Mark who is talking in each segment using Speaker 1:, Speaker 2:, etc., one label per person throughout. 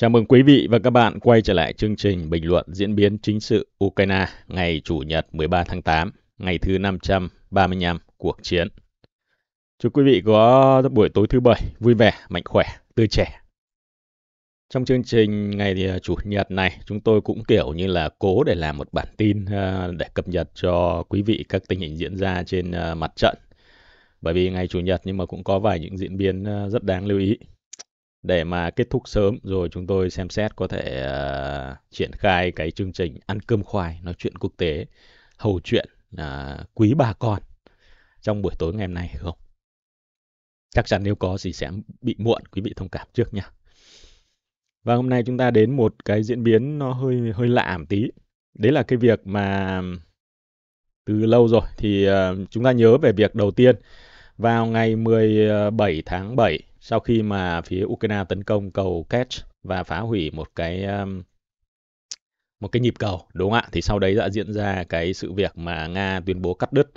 Speaker 1: Chào mừng quý vị và các bạn quay trở lại chương trình bình luận diễn biến chính sự Ukraine ngày Chủ nhật 13 tháng 8, ngày thứ 535 cuộc chiến. Chúc quý vị có buổi tối thứ bảy vui vẻ, mạnh khỏe, tươi trẻ. Trong chương trình ngày à, Chủ nhật này, chúng tôi cũng kiểu như là cố để làm một bản tin à, để cập nhật cho quý vị các tình hình diễn ra trên à, mặt trận. Bởi vì ngày Chủ nhật nhưng mà cũng có vài những diễn biến rất đáng lưu ý để mà kết thúc sớm rồi chúng tôi xem xét có thể uh, triển khai cái chương trình ăn cơm khoai nói chuyện quốc tế hầu chuyện uh, quý bà con trong buổi tối ngày hôm nay không? Chắc chắn nếu có thì sẽ bị muộn quý vị thông cảm trước nha. Và hôm nay chúng ta đến một cái diễn biến nó hơi hơi lạ một tí. Đấy là cái việc mà từ lâu rồi thì uh, chúng ta nhớ về việc đầu tiên vào ngày 17 tháng 7 sau khi mà phía Ukraine tấn công cầu Kerch và phá hủy một cái um, một cái nhịp cầu đúng không ạ thì sau đấy đã diễn ra cái sự việc mà Nga tuyên bố cắt đứt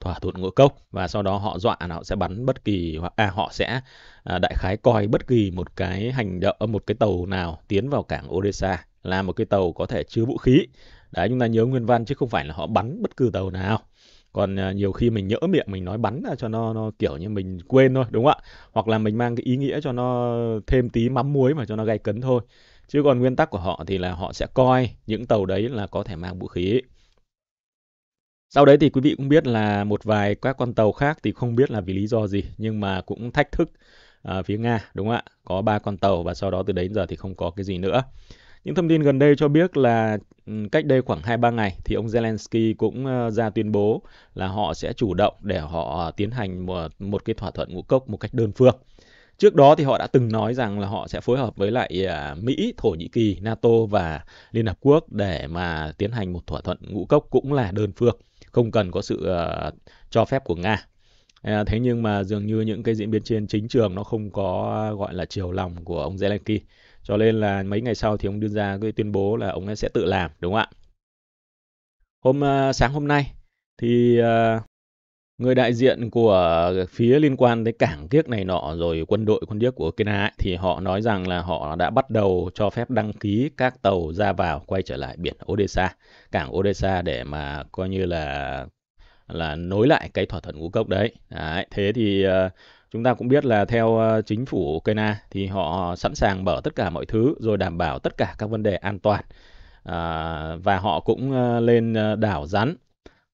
Speaker 1: thỏa thuận ngũ cốc và sau đó họ dọa là họ sẽ bắn bất kỳ hoặc à họ sẽ à, đại khái coi bất kỳ một cái hành động ờ, một cái tàu nào tiến vào cảng Odessa là một cái tàu có thể chứa vũ khí đấy chúng ta nhớ nguyên văn chứ không phải là họ bắn bất cứ tàu nào còn à, nhiều khi mình nhỡ miệng mình nói bắn ra cho nó nó kiểu như mình quên thôi đúng không ạ hoặc là mình mang cái ý nghĩa cho nó thêm tí mắm muối mà cho nó gay cấn thôi chứ còn nguyên tắc của họ thì là họ sẽ coi những tàu đấy là có thể mang vũ khí sau đấy thì quý vị cũng biết là một vài các con tàu khác thì không biết là vì lý do gì nhưng mà cũng thách thức uh, phía nga đúng không ạ có ba con tàu và sau đó từ đấy đến giờ thì không có cái gì nữa những thông tin gần đây cho biết là ừ, cách đây khoảng 2-3 ngày thì ông Zelensky cũng ờ, ra tuyên bố là họ sẽ chủ động để họ ờ, tiến hành một, một cái thỏa thuận ngũ cốc một cách đơn phương. Trước đó thì họ đã từng nói rằng là họ sẽ phối hợp với lại ờ, Mỹ, Thổ Nhĩ Kỳ, NATO và Liên Hợp Quốc để mà tiến hành một thỏa thuận ngũ cốc cũng là đơn phương, không cần có sự cho phép của Nga. thế nhưng mà dường như những cái diễn biến trên chính trường nó không có gọi là chiều lòng của ông Zelensky cho nên là mấy ngày sau thì ông đưa ra cái tuyên bố là ông sẽ tự làm đúng không ạ hôm uh, sáng hôm nay thì uh, người đại diện của phía liên quan tới cảng kiếc này nọ rồi quân đội quân điếc của Ukraine ấy, thì họ nói rằng là họ đã bắt đầu cho phép đăng ký các tàu ra vào quay trở lại biển Odessa, cảng Odessa để mà coi như là là nối lại cái thỏa thuận ngũ cốc đấy. đấy thế thì uh, Chúng ta cũng biết là theo ờ, chính phủ Ukraine thì họ sẵn sàng mở tất cả mọi thứ rồi đảm bảo tất cả các vấn đề an toàn. À, và họ cũng ờ, lên ờ, đảo rắn,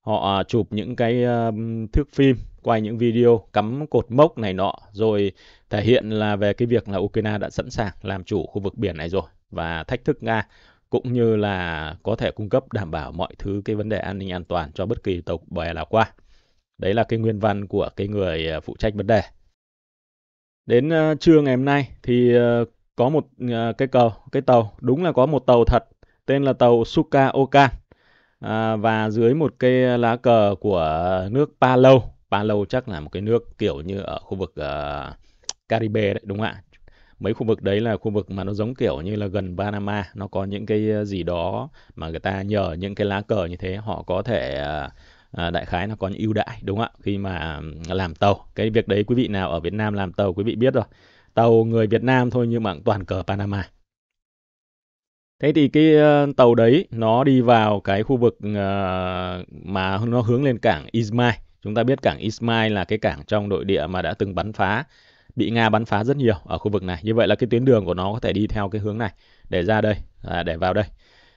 Speaker 1: họ chụp những cái thước phim, quay những video cắm cột mốc này nọ rồi thể hiện là về cái việc là Ukraine đã sẵn sàng làm chủ khu vực biển này rồi và thách thức Nga cũng như là có thể cung cấp đảm bảo mọi thứ cái vấn đề an ninh an toàn cho bất kỳ tàu bè nào qua. Đấy là cái nguyên văn của cái người phụ trách vấn đề đến uh, trưa ngày hôm nay thì uh, có một uh, cái cầu cái tàu đúng là có một tàu thật tên là tàu Sukaoka à, và dưới một cái lá cờ của nước Palau Palau chắc là một cái nước kiểu như ở khu vực uh, Caribe đấy đúng không ạ mấy khu vực đấy là khu vực mà nó giống kiểu như là gần Panama nó có những cái gì đó mà người ta nhờ những cái lá cờ như thế họ có thể uh, À, đại khái nó có ưu đãi đúng không ạ khi mà à, làm tàu cái việc đấy quý vị nào ở Việt Nam làm tàu quý vị biết rồi tàu người Việt Nam thôi nhưng mà toàn cờ Panama thế thì cái ờ, tàu đấy nó đi vào cái khu vực ờ, mà nó hướng lên cảng Ismail. chúng ta biết cảng Ismail là cái cảng trong nội địa mà đã từng bắn phá bị Nga bắn phá rất nhiều ở khu vực này. Như vậy là cái tuyến đường của nó có thể đi theo cái hướng này để ra đây, à, để vào đây.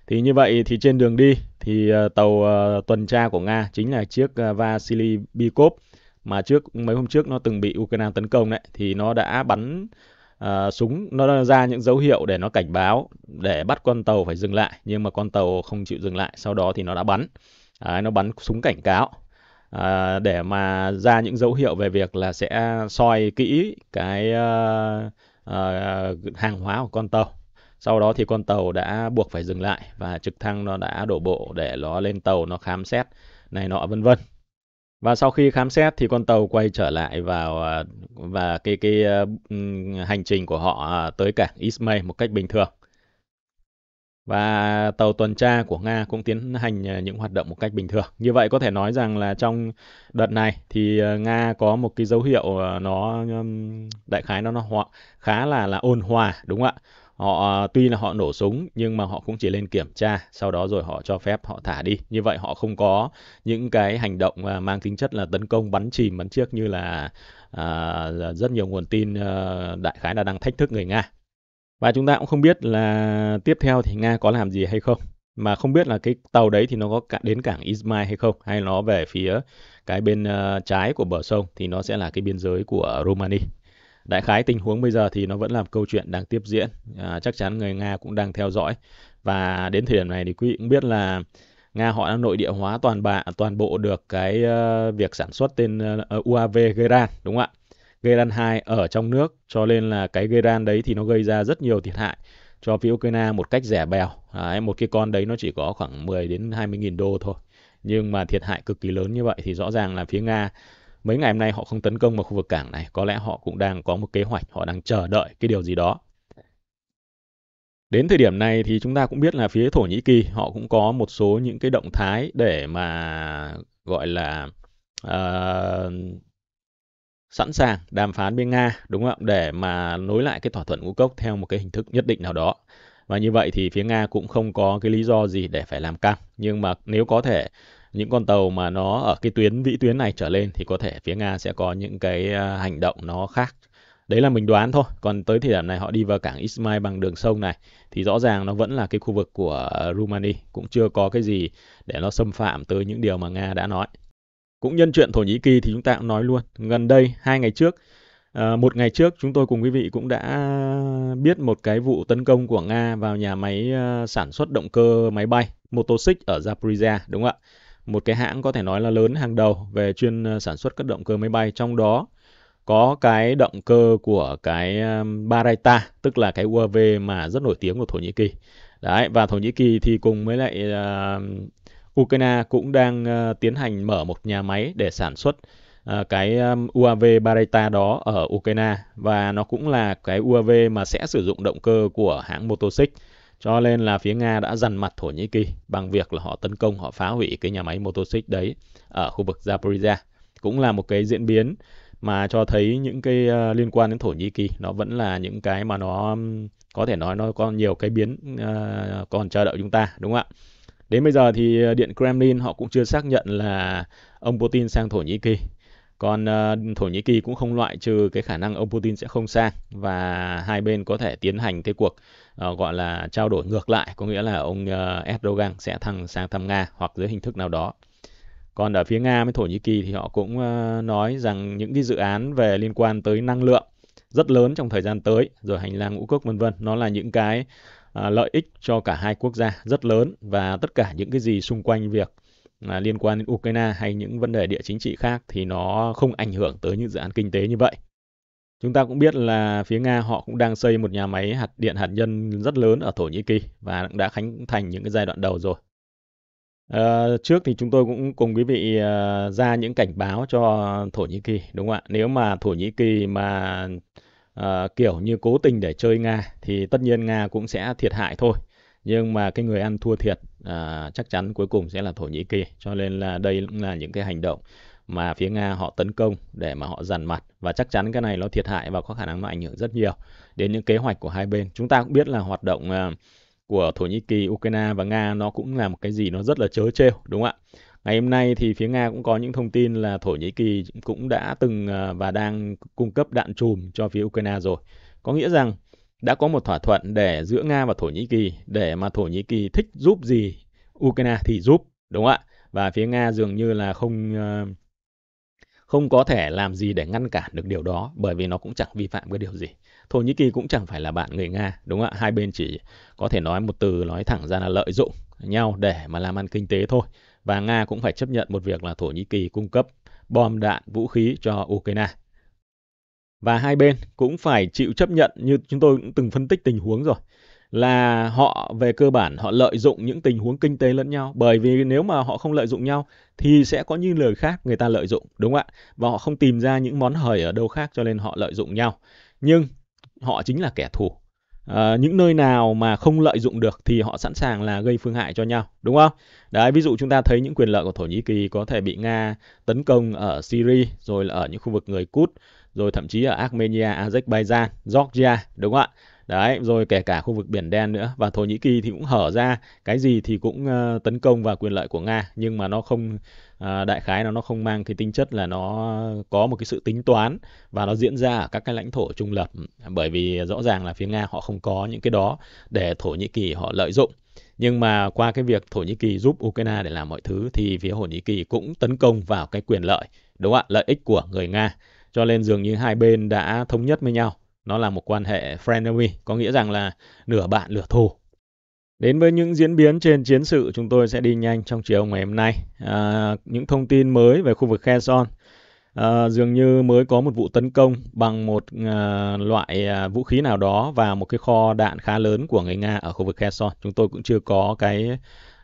Speaker 1: Thì như vậy thì trên đường đi thì ờ, tàu ờ, tuần tra của Nga chính là chiếc ờ, Vasily Bikov mà trước mấy hôm trước nó từng bị Ukraine tấn công đấy thì nó đã bắn uh, súng nó ra những dấu hiệu để nó cảnh báo để bắt con tàu phải dừng lại nhưng mà con tàu không chịu dừng lại sau đó thì nó đã bắn à, nó bắn súng cảnh cáo à, để mà ra những dấu hiệu về việc là sẽ soi kỹ cái uh, uh, hàng hóa của con tàu sau đó thì con tàu đã buộc phải dừng lại và trực thăng nó đã đổ bộ để nó lên tàu nó khám xét này nọ vân vân. Và sau khi khám xét thì con tàu quay trở lại vào à, và cái cái à, hành trình của họ à, tới cảng Ismay một cách bình thường. Và tàu tuần tra của Nga cũng tiến hành những hoạt động một cách bình thường. Như vậy có thể nói rằng là trong đợt này thì Nga có một cái dấu hiệu nó đại khái nó nó khá là là ôn hòa đúng không ạ? họ à, tuy là họ nổ súng nhưng mà họ cũng chỉ lên kiểm tra sau đó rồi họ cho phép họ thả đi như vậy họ không có những cái hành động à, mang tính chất là tấn công bắn chìm bắn chiếc như là à, rất nhiều nguồn tin à, đại khái là đang thách thức người nga và chúng ta cũng không biết là tiếp theo thì nga có làm gì hay không mà không biết là cái tàu đấy thì nó có cả đến cảng Izmay hay không hay nó về phía cái bên uh, trái của bờ sông thì nó sẽ là cái biên giới của Romania đại khái tình huống bây giờ thì nó vẫn là một câu chuyện đang tiếp diễn à, chắc chắn người nga cũng đang theo dõi và đến thời điểm này thì quý vị cũng biết là nga họ đã nội địa hóa toàn bạ toàn bộ được cái uh, việc sản xuất tên uh, ờ, ờ, uav geran đúng không ạ geran 2 ở trong nước cho nên là cái geran đấy thì nó gây ra rất nhiều thiệt hại cho phía Ukraine một cách rẻ bèo. À, một cái con đấy nó chỉ có khoảng 10 đến 20 nghìn đô thôi. Nhưng mà thiệt hại cực kỳ lớn như vậy thì rõ ràng là phía Nga mấy ngày hôm nay họ không tấn công vào khu vực cảng này, có lẽ họ cũng đang có một kế hoạch, họ đang chờ đợi cái điều gì đó. Đến thời điểm này thì chúng ta cũng biết là phía Thổ Nhĩ Kỳ họ cũng có một số những cái động thái để mà gọi là uh, sẵn sàng đàm phán với Nga đúng không để mà nối lại cái thỏa thuận ngũ cốc theo một cái hình thức nhất định nào đó. Và như vậy thì phía Nga cũng không có cái lý do gì để phải làm căng. Nhưng mà nếu có thể những con tàu mà nó ở cái tuyến vĩ tuyến này trở lên thì có thể phía Nga sẽ có những cái à, hành động nó khác. Đấy là mình đoán thôi, còn tới thời điểm này họ đi vào cảng Ismail bằng đường sông này thì rõ ràng nó vẫn là cái khu vực của Rumani, cũng chưa có cái gì để nó xâm phạm tới những điều mà Nga đã nói. Cũng nhân chuyện Thổ Nhĩ Kỳ thì chúng ta cũng nói luôn, gần đây hai ngày trước à, một ngày trước chúng tôi cùng quý vị cũng đã biết một cái vụ tấn công của Nga vào nhà máy à, sản xuất động cơ máy bay Motosic ở Zaporizhia đúng không ạ? một cái hãng có thể nói là lớn hàng đầu về chuyên ờ, sản xuất các động cơ máy bay trong đó có cái động cơ của cái Baraita tức là cái UAV mà rất nổi tiếng của Thổ Nhĩ Kỳ. Đấy và Thổ Nhĩ Kỳ thì cùng với lại uh, Ukraine cũng đang uh, tiến hành mở một nhà máy để sản xuất uh, cái um, UAV Baraita đó ở Ukraine và nó cũng là cái UAV mà sẽ sử dụng động cơ của hãng Motosic cho nên là phía Nga đã dằn mặt Thổ Nhĩ Kỳ bằng việc là họ tấn công, họ phá hủy cái nhà máy motoxích đấy ở khu vực Zaporizhia. Cũng là một cái diễn biến mà cho thấy những cái uh, liên quan đến Thổ Nhĩ Kỳ nó vẫn là những cái mà nó có thể nói nó có nhiều cái biến uh, còn chờ đợi chúng ta đúng không ạ? Đến bây giờ thì ờ, Điện Kremlin họ cũng chưa xác nhận là ông Putin sang Thổ Nhĩ Kỳ còn uh, Thổ Nhĩ Kỳ cũng không loại trừ cái khả năng ông Putin sẽ không sang và hai bên có thể tiến hành cái cuộc uh, gọi là trao đổi ngược lại, có nghĩa là ông uh, Erdogan sẽ thăng sang thăm Nga hoặc dưới hình thức nào đó. Còn ở phía Nga với Thổ Nhĩ Kỳ thì họ cũng uh, nói rằng những cái dự án về liên quan tới năng lượng rất lớn trong thời gian tới, rồi hành lang ngũ cốc vân vân, nó là những cái uh, lợi ích cho cả hai quốc gia rất lớn và tất cả những cái gì xung quanh việc liên quan đến Ukraine hay những vấn đề địa chính trị khác thì nó không ảnh hưởng tới những dự án kinh tế như vậy. Chúng ta cũng biết là phía Nga họ cũng đang xây một nhà máy hạt điện hạt nhân rất lớn ở Thổ Nhĩ Kỳ và đã khánh thành những cái giai đoạn đầu rồi. À, trước thì chúng tôi cũng cùng quý vị à, ra những cảnh báo cho Thổ Nhĩ Kỳ đúng không ạ? Nếu mà Thổ Nhĩ Kỳ mà à, kiểu như cố tình để chơi Nga thì tất nhiên Nga cũng sẽ thiệt hại thôi nhưng mà cái người ăn thua thiệt à, chắc chắn cuối cùng sẽ là Thổ Nhĩ Kỳ cho nên là đây cũng là những cái hành động mà phía Nga họ tấn công để mà họ dằn mặt và chắc chắn cái này nó thiệt hại và có khả năng nó ảnh hưởng rất nhiều đến những kế hoạch của hai bên. Chúng ta cũng biết là hoạt động à, của Thổ Nhĩ Kỳ, Ukraine và Nga nó cũng là một cái gì nó rất là chớ trêu đúng không ạ? Ngày hôm nay thì phía Nga cũng có những thông tin là Thổ Nhĩ Kỳ cũng đã từng à, và đang cung cấp đạn chùm cho phía Ukraine rồi. Có nghĩa rằng đã có một thỏa thuận để giữa Nga và Thổ Nhĩ Kỳ để mà Thổ Nhĩ Kỳ thích giúp gì Ukraine thì giúp, đúng không ạ? Và phía Nga dường như là không ờ, không có thể làm gì để ngăn cản được điều đó bởi vì nó cũng chẳng vi phạm cái điều gì. Thổ Nhĩ Kỳ cũng chẳng phải là bạn người Nga, đúng không ạ? Hai bên chỉ có thể nói một từ nói thẳng ra là lợi dụng nhau để mà làm ăn kinh tế thôi. Và Nga cũng phải chấp nhận một việc là Thổ Nhĩ Kỳ cung cấp bom đạn vũ khí cho Ukraine và hai bên cũng phải chịu chấp nhận như chúng tôi cũng từng phân tích tình huống rồi là họ về cơ bản họ lợi dụng những tình huống kinh tế lẫn nhau bởi vì nếu mà họ không lợi dụng nhau thì sẽ có như lời khác người ta lợi dụng đúng không ạ và họ không tìm ra những món hời ở đâu khác cho nên họ lợi dụng nhau nhưng họ chính là kẻ thù à, những nơi nào mà không lợi dụng được thì họ sẵn sàng là gây phương hại cho nhau đúng không đấy ví dụ chúng ta thấy những quyền lợi của thổ nhĩ kỳ có thể bị nga tấn công ở syria rồi là ở những khu vực người cút rồi thậm chí ở Armenia, Azerbaijan, Georgia, đúng không ạ? Đấy, rồi kể cả khu vực Biển Đen nữa và Thổ Nhĩ Kỳ thì cũng hở ra cái gì thì cũng uh, tấn công vào quyền lợi của Nga nhưng mà nó không uh, đại khái nó nó không mang cái tính chất là nó có một cái sự tính toán và nó diễn ra ở các cái lãnh thổ trung lập bởi vì rõ ràng là phía Nga họ không có những cái đó để Thổ Nhĩ Kỳ họ lợi dụng. Nhưng mà qua cái việc Thổ Nhĩ Kỳ giúp Ukraine để làm mọi thứ thì phía Thổ Nhĩ Kỳ cũng tấn công vào cái quyền lợi, đúng không ạ? Lợi ích của người Nga cho nên dường như hai bên đã thống nhất với nhau. Nó là một quan hệ frenemy, có nghĩa rằng là nửa bạn nửa thù. Đến với những diễn biến trên chiến sự, chúng tôi sẽ đi nhanh trong chiều ngày hôm nay. À, những thông tin mới về khu vực Kherson. À, dường như mới có một vụ tấn công bằng một à, loại à, vũ khí nào đó và một cái kho đạn khá lớn của người Nga ở khu vực Kherson. Chúng tôi cũng chưa có cái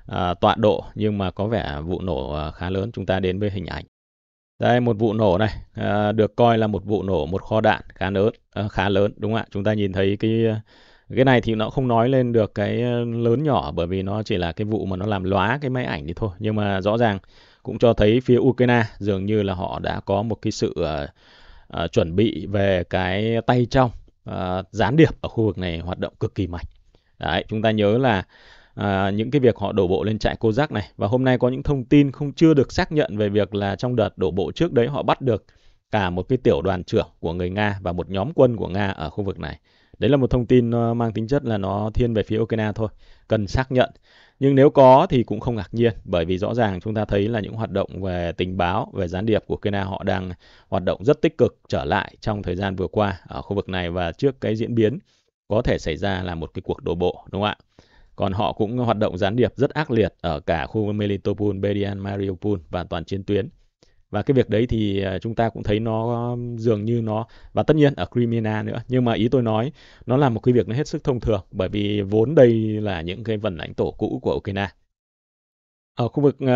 Speaker 1: à, tọa độ nhưng mà có vẻ vụ nổ à, khá lớn. Chúng ta đến với hình ảnh. Đây một vụ nổ này à, được coi là một vụ nổ một kho đạn khá lớn à, khá lớn đúng không ạ? Chúng ta nhìn thấy cái cái này thì nó không nói lên được cái à, lớn nhỏ bởi vì nó chỉ là cái vụ mà nó làm lóa cái máy ảnh đi thôi, nhưng mà rõ ràng cũng cho thấy phía Ukraine dường như là họ đã có một cái sự uh, uh, chuẩn bị về cái tay trong uh, gián điệp ở khu vực này hoạt động cực kỳ mạnh. Đấy, chúng ta nhớ là à, những cái việc họ đổ bộ lên trại cô giác này và hôm nay có những thông tin không chưa được xác nhận về việc là trong đợt đổ bộ trước đấy họ bắt được cả một cái tiểu đoàn trưởng của người Nga và một nhóm quân của Nga ở khu vực này. Đấy là một thông tin ờ, mang tính chất là nó thiên về phía Ukraine thôi, cần xác nhận. Nhưng nếu có thì cũng không ngạc nhiên bởi vì rõ ràng chúng ta thấy là những hoạt động về tình báo, về gián điệp của Ukraine họ đang hoạt động rất tích cực trở lại trong thời gian vừa qua ở khu vực này và trước cái diễn biến có thể xảy ra là một cái cuộc đổ bộ đúng không ạ? Còn họ cũng hoạt động gián điệp rất ác liệt ở cả khu Melitopol, Berian, Mariupol và toàn chiến tuyến. Và cái việc đấy thì à, chúng ta cũng thấy nó um, dường như nó và tất nhiên ở Crimea nữa, nhưng mà ý tôi nói nó là một cái việc nó hết sức thông thường bởi vì vốn đây là những cái vần lãnh thổ cũ của Ukraine. Ở khu vực uh,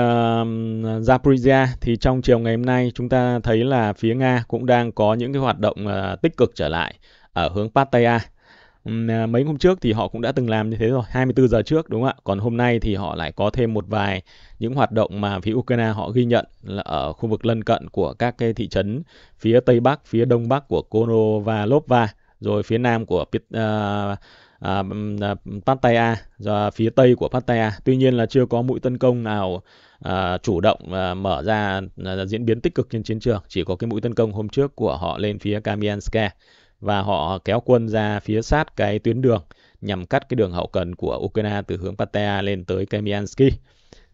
Speaker 1: Zaporizhia thì trong chiều ngày hôm nay chúng ta thấy là phía Nga cũng đang có những cái hoạt động uh, tích cực trở lại ở hướng Pattaya À, mấy hôm trước thì họ cũng đã từng làm như thế rồi 24 giờ trước đúng không ạ còn hôm nay thì họ lại có thêm một vài những hoạt động mà phía Ukraine họ ghi nhận là ở khu vực lân cận của các cái thị trấn phía tây bắc phía đông bắc của Konovalova rồi phía nam của uh, uh, Pattaya và phía tây của Pattaya tuy nhiên là chưa có mũi tấn công nào à, chủ động à, mở ra à, diễn biến tích cực trên chiến trường chỉ có cái mũi tấn công hôm trước của họ lên phía Kamianske và họ kéo quân ra phía sát cái tuyến đường nhằm cắt cái đường hậu cần của Ukraine từ hướng Patea lên tới Kamiansky.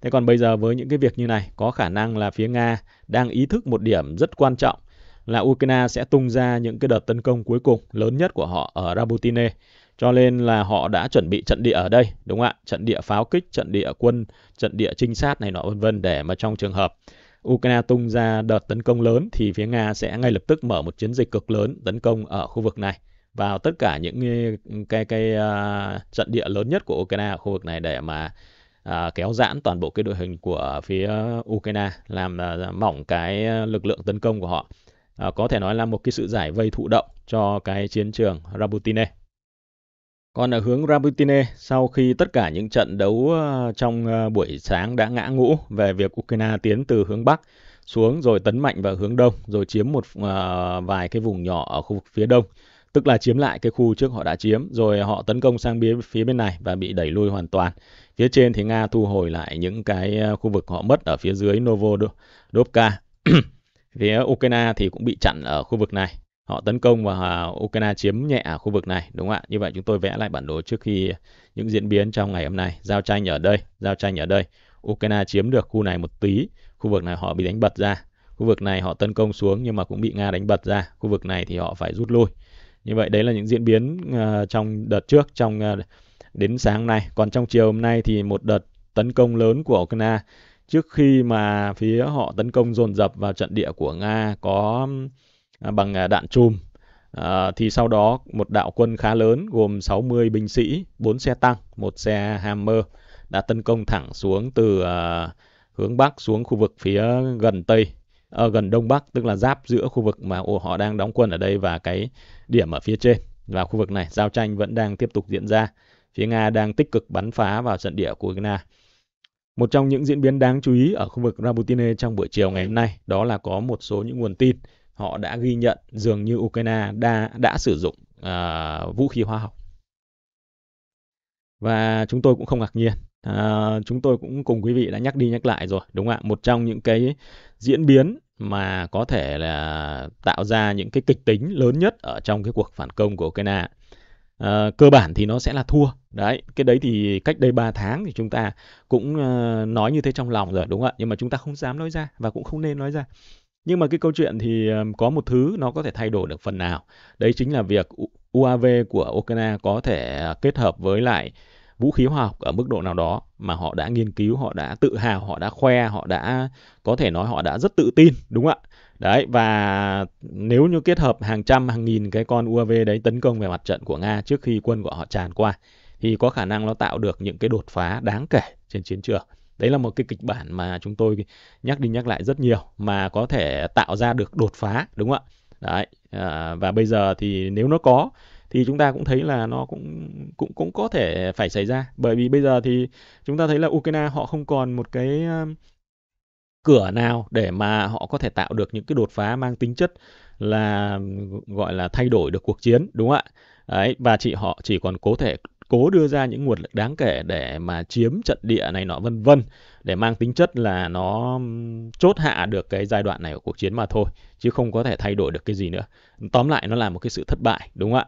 Speaker 1: Thế còn bây giờ với những cái việc như này, có khả năng là phía Nga đang ý thức một điểm rất quan trọng là Ukraine sẽ tung ra những cái đợt tấn công cuối cùng lớn nhất của họ ở Rabotine. Cho nên là họ đã chuẩn bị trận địa ở đây, đúng không ạ? Trận địa pháo kích, trận địa quân, trận địa trinh sát này nọ vân vân để mà trong trường hợp Ukraine tung ra đợt tấn công lớn thì phía Nga sẽ ngay lập tức mở một chiến dịch cực lớn tấn công ở khu vực này vào tất cả những cái cái uh, trận địa lớn nhất của Ukraine ở khu vực này để mà uh, kéo giãn toàn bộ cái đội hình của phía Ukraine làm uh, mỏng cái lực lượng tấn công của họ. Uh, có thể nói là một cái sự giải vây thụ động cho cái chiến trường Rabutine. Còn ở hướng Rabutine, sau khi tất cả những trận đấu ờ, trong ờ, buổi sáng đã ngã ngũ về việc Ukraine tiến từ hướng Bắc xuống rồi tấn mạnh vào hướng Đông, rồi chiếm một ờ, vài cái vùng nhỏ ở khu vực phía Đông, tức là chiếm lại cái khu trước họ đã chiếm, rồi họ tấn công sang phía, bên này và bị đẩy lui hoàn toàn. Phía trên thì Nga thu hồi lại những cái khu vực họ mất ở phía dưới Novodovka. phía Ukraine thì cũng bị chặn ở khu vực này họ tấn công và à, Ukraine chiếm nhẹ ở à, khu vực này đúng không ạ? Như vậy chúng tôi vẽ lại bản đồ trước khi những diễn biến trong ngày hôm nay. Giao tranh ở đây, giao tranh ở đây. Ukraine chiếm được khu này một tí, khu vực này họ bị đánh bật ra. Khu vực này họ tấn công xuống nhưng mà cũng bị Nga đánh bật ra. Khu vực này thì họ phải rút lui. Như vậy đấy là những diễn biến uh, trong đợt trước trong uh, đến sáng nay. Còn trong chiều hôm nay thì một đợt tấn công lớn của Ukraine trước khi mà phía họ tấn công dồn dập vào trận địa của Nga có À, bằng à, đạn chùm. À, thì sau đó một đạo quân khá lớn gồm 60 binh sĩ, 4 xe tăng, một xe Hammer đã tấn công thẳng xuống từ à, hướng bắc xuống khu vực phía gần tây, à, gần đông bắc tức là giáp giữa khu vực mà họ đang đóng quân ở đây và cái điểm ở phía trên. Và khu vực này giao tranh vẫn đang tiếp tục diễn ra. Phía Nga đang tích cực bắn phá vào trận địa của nga Một trong những diễn biến đáng chú ý ở khu vực Rabutine trong buổi chiều ngày hôm nay đó là có một số những nguồn tin họ đã ghi nhận dường như Ukraine đã, đã sử dụng uh, vũ khí hóa học. Và chúng tôi cũng không ngạc nhiên. À, chúng tôi cũng cùng quý vị đã nhắc đi nhắc lại rồi, đúng không ạ? Một trong những cái diễn biến mà có thể là tạo ra những cái kịch tính lớn nhất ở trong cái cuộc phản công của Ukraine. À, cơ bản thì nó sẽ là thua. Đấy, cái đấy thì cách đây 3 tháng thì chúng ta cũng uh, nói như thế trong lòng rồi, đúng không ạ? Nhưng mà chúng ta không dám nói ra và cũng không nên nói ra nhưng mà cái câu chuyện thì ờ, có một thứ nó có thể thay đổi được phần nào đấy chính là việc UAV của Okina có thể kết hợp với lại vũ khí hóa học ở mức độ nào đó mà họ đã nghiên cứu, họ đã tự hào, họ đã khoe, họ đã có thể nói họ đã rất tự tin, đúng không ạ? Đấy và nếu như kết hợp hàng trăm hàng nghìn cái con UAV đấy tấn công về mặt trận của Nga trước khi quân của họ tràn qua thì có khả năng nó tạo được những cái đột phá đáng kể trên chiến trường đấy là một cái kịch bản mà chúng tôi nhắc đi nhắc lại rất nhiều mà có thể tạo ra được đột phá đúng không ạ đấy à, và bây giờ thì nếu nó có thì chúng ta cũng thấy là nó cũng cũng cũng có thể phải xảy ra bởi vì bây giờ thì chúng ta thấy là Ukraine họ không còn một cái à, cửa nào để mà họ có thể tạo được những cái đột phá mang tính chất là gọi là thay đổi được cuộc chiến đúng không ạ đấy và chị họ chỉ còn cố thể cố đưa ra những nguồn lực đáng kể để mà chiếm trận địa này nọ vân vân để mang tính chất là nó chốt hạ được cái giai đoạn này của cuộc chiến mà thôi chứ không có thể thay đổi được cái gì nữa tóm lại nó là một cái sự thất bại đúng không ạ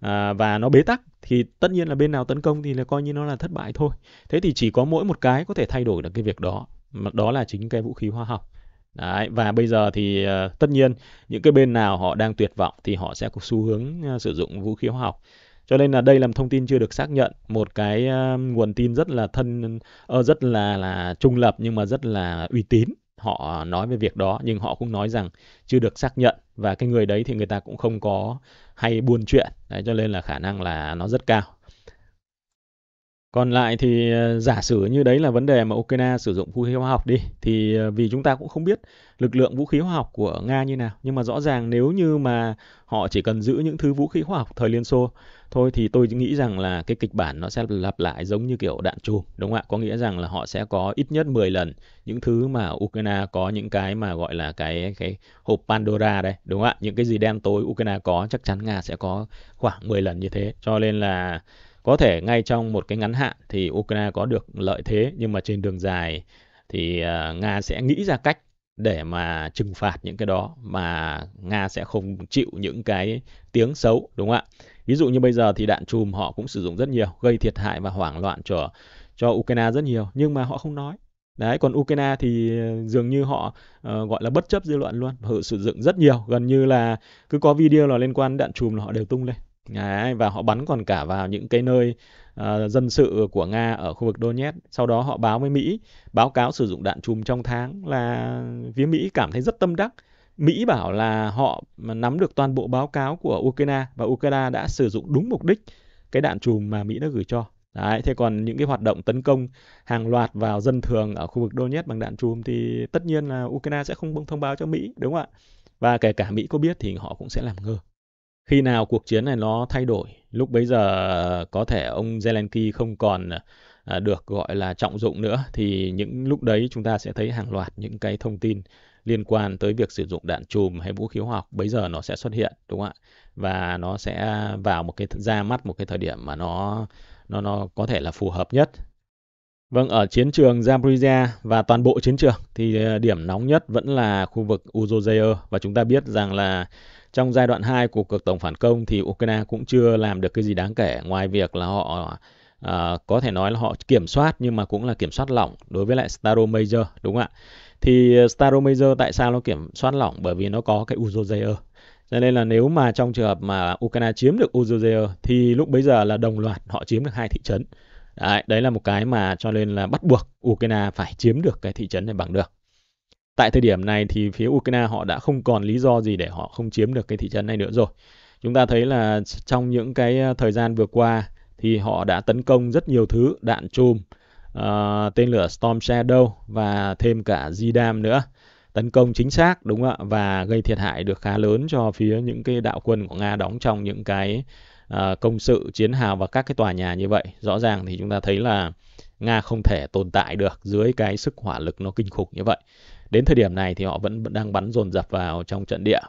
Speaker 1: à, và nó bế tắc thì tất nhiên là bên nào tấn công thì là coi như nó là thất bại thôi thế thì chỉ có mỗi một cái có thể thay đổi được cái việc đó đó là chính cái vũ khí hóa học Đấy, và bây giờ thì uh, tất nhiên những cái bên nào họ đang tuyệt vọng thì họ sẽ có xu hướng uh, sử dụng vũ khí hóa học cho nên là đây là một thông tin chưa được xác nhận một cái uh, nguồn tin rất là thân uh, rất là là trung lập nhưng mà rất là uy tín họ nói về việc đó nhưng họ cũng nói rằng chưa được xác nhận và cái người đấy thì người ta cũng không có hay buôn chuyện đấy, cho nên là khả năng là nó rất cao còn lại thì ờ, giả sử như đấy là vấn đề mà Ukraine sử dụng vũ khí hóa học đi thì ờ, vì chúng ta cũng không biết lực lượng vũ khí hóa học của Nga như nào nhưng mà rõ ràng nếu như mà họ chỉ cần giữ những thứ vũ khí hóa học thời Liên Xô thôi thì tôi nghĩ rằng là cái kịch bản nó sẽ lặp lại giống như kiểu đạn chùm đúng không ạ có nghĩa rằng là họ sẽ có ít nhất 10 lần những thứ mà Ukraine có những cái mà gọi là cái cái hộp Pandora đây đúng không ạ những cái gì đen tối Ukraine có chắc chắn Nga sẽ có khoảng 10 lần như thế cho nên là có thể ngay trong một cái ngắn hạn thì Ukraine có được lợi thế nhưng mà trên đường dài thì à, Nga sẽ nghĩ ra cách để mà trừng phạt những cái đó mà Nga sẽ không chịu những cái tiếng xấu đúng không ạ? Ví dụ như bây giờ thì đạn chùm họ cũng sử dụng rất nhiều, gây thiệt hại và hoảng loạn cho cho Ukraine rất nhiều, nhưng mà họ không nói. Đấy, còn Ukraine thì ờ, dường như họ uh, gọi là bất chấp dư luận luôn, họ sử dụng rất nhiều, gần như là cứ có video là liên quan đạn chùm là họ đều tung lên. Đấy, và họ bắn còn cả vào những cái nơi uh, dân sự của Nga ở khu vực Donetsk. Sau đó họ báo với Mỹ, báo cáo sử dụng đạn chùm trong tháng là phía Mỹ cảm thấy rất tâm đắc Mỹ bảo là họ nắm được toàn bộ báo cáo của Ukraine và Ukraine đã sử dụng đúng mục đích cái đạn trùm mà Mỹ đã gửi cho. Đấy, thế còn những cái hoạt động tấn công hàng loạt vào dân thường ở khu vực Donetsk bằng đạn trùm thì tất nhiên là Ukraine sẽ không thông báo cho Mỹ, đúng không ạ? Và kể cả Mỹ có biết thì họ cũng sẽ làm ngơ. Khi nào cuộc chiến này nó thay đổi, lúc bấy giờ ờ, có thể ông Zelensky không còn ờ, được gọi là trọng dụng nữa thì những lúc đấy chúng ta sẽ thấy hàng loạt những cái thông tin liên quan tới việc sử dụng đạn chùm hay vũ khí hóa học bây giờ nó sẽ xuất hiện đúng không ạ và nó sẽ vào một cái ra mắt một cái thời điểm mà nó nó nó có thể là phù hợp nhất Vâng, ở chiến trường Zaporizhia và toàn bộ chiến trường thì ờ, điểm nóng nhất vẫn là khu vực Uzozeer và chúng ta biết rằng là trong giai đoạn 2 của cuộc tổng phản công thì Ukraine cũng chưa làm được cái gì đáng kể ngoài việc là họ à, có thể nói là họ kiểm soát nhưng mà cũng là kiểm soát lỏng đối với lại Staromajor đúng không ạ? thì ờ, Staromazer tại sao nó kiểm soát lỏng bởi vì nó có cái Uzozayer cho nên là nếu mà trong trường hợp mà Ukraine chiếm được Uzozayer thì lúc bấy giờ là đồng loạt họ chiếm được hai thị trấn đấy, đấy là một cái mà cho nên là bắt buộc Ukraine phải chiếm được cái thị trấn này bằng được tại thời điểm này thì phía Ukraine họ đã không còn lý do gì để họ không chiếm được cái thị trấn này nữa rồi chúng ta thấy là trong những cái ờ, thời gian vừa qua thì họ đã tấn công rất nhiều thứ đạn chùm Ờ, tên lửa Storm Shadow và thêm cả Zidam nữa tấn công chính xác đúng không ạ và gây thiệt hại được khá lớn cho phía những cái đạo quân của Nga đóng trong những cái uh, công sự chiến hào và các cái tòa nhà như vậy rõ ràng thì chúng ta thấy là Nga không thể tồn tại được dưới cái sức hỏa lực nó kinh khủng như vậy đến thời điểm này thì họ vẫn đang bắn dồn dập vào trong trận địa